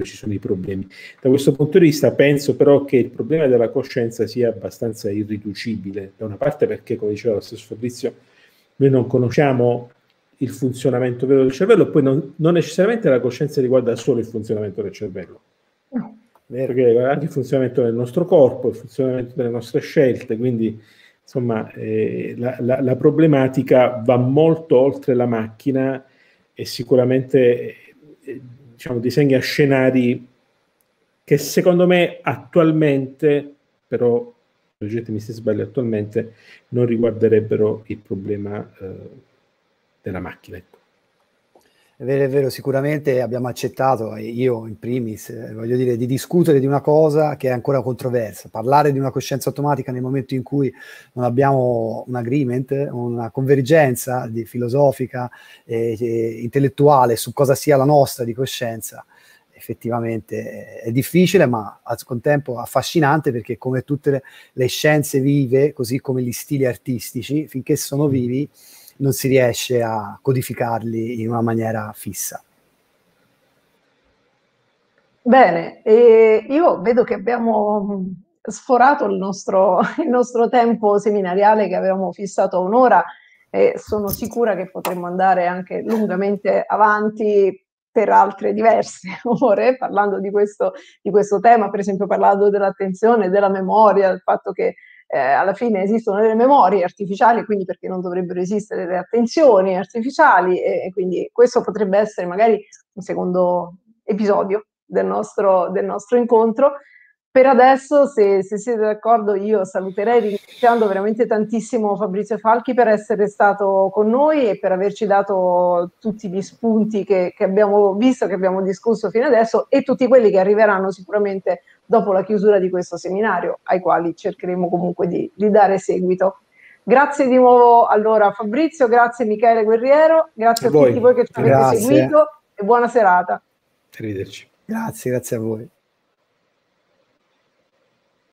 ci sono i problemi. Da questo punto di vista penso però che il problema della coscienza sia abbastanza irriducibile, da una parte perché, come diceva lo stesso Fabrizio, noi non conosciamo il funzionamento vero del cervello, poi non, non necessariamente la coscienza riguarda solo il funzionamento del cervello. No. Perché anche il funzionamento del nostro corpo, il funzionamento delle nostre scelte, quindi insomma eh, la, la, la problematica va molto oltre la macchina e sicuramente eh, diciamo, disegna scenari che secondo me attualmente, però correggetemi se sbaglio attualmente, non riguarderebbero il problema eh, della macchina, è vero, è vero, sicuramente abbiamo accettato, io in primis, eh, voglio dire, di discutere di una cosa che è ancora controversa. Parlare di una coscienza automatica nel momento in cui non abbiamo un agreement, una convergenza di, filosofica e, e intellettuale su cosa sia la nostra di coscienza, effettivamente eh, è difficile, ma al contempo affascinante perché come tutte le, le scienze vive, così come gli stili artistici, finché sono mm. vivi, mm non si riesce a codificarli in una maniera fissa. Bene, io vedo che abbiamo sforato il nostro, il nostro tempo seminariale che avevamo fissato a un'ora e sono sicura che potremmo andare anche lungamente avanti per altre diverse ore parlando di questo, di questo tema, per esempio parlando dell'attenzione, della memoria, del fatto che eh, alla fine esistono delle memorie artificiali, quindi perché non dovrebbero esistere le attenzioni artificiali e, e quindi questo potrebbe essere magari un secondo episodio del nostro, del nostro incontro. Per adesso, se, se, siete d'accordo, io saluterei ringraziando veramente tantissimo Fabrizio Falchi per essere stato con noi e per averci dato tutti gli spunti che, che abbiamo visto, che abbiamo discusso fino adesso e tutti quelli che arriveranno sicuramente dopo la chiusura di questo seminario, ai quali cercheremo comunque di, di dare seguito. Grazie di nuovo allora Fabrizio, grazie Michele Guerriero, grazie a, a tutti voi che ci avete grazie. seguito e buona serata. Arrivederci. Grazie, grazie a voi.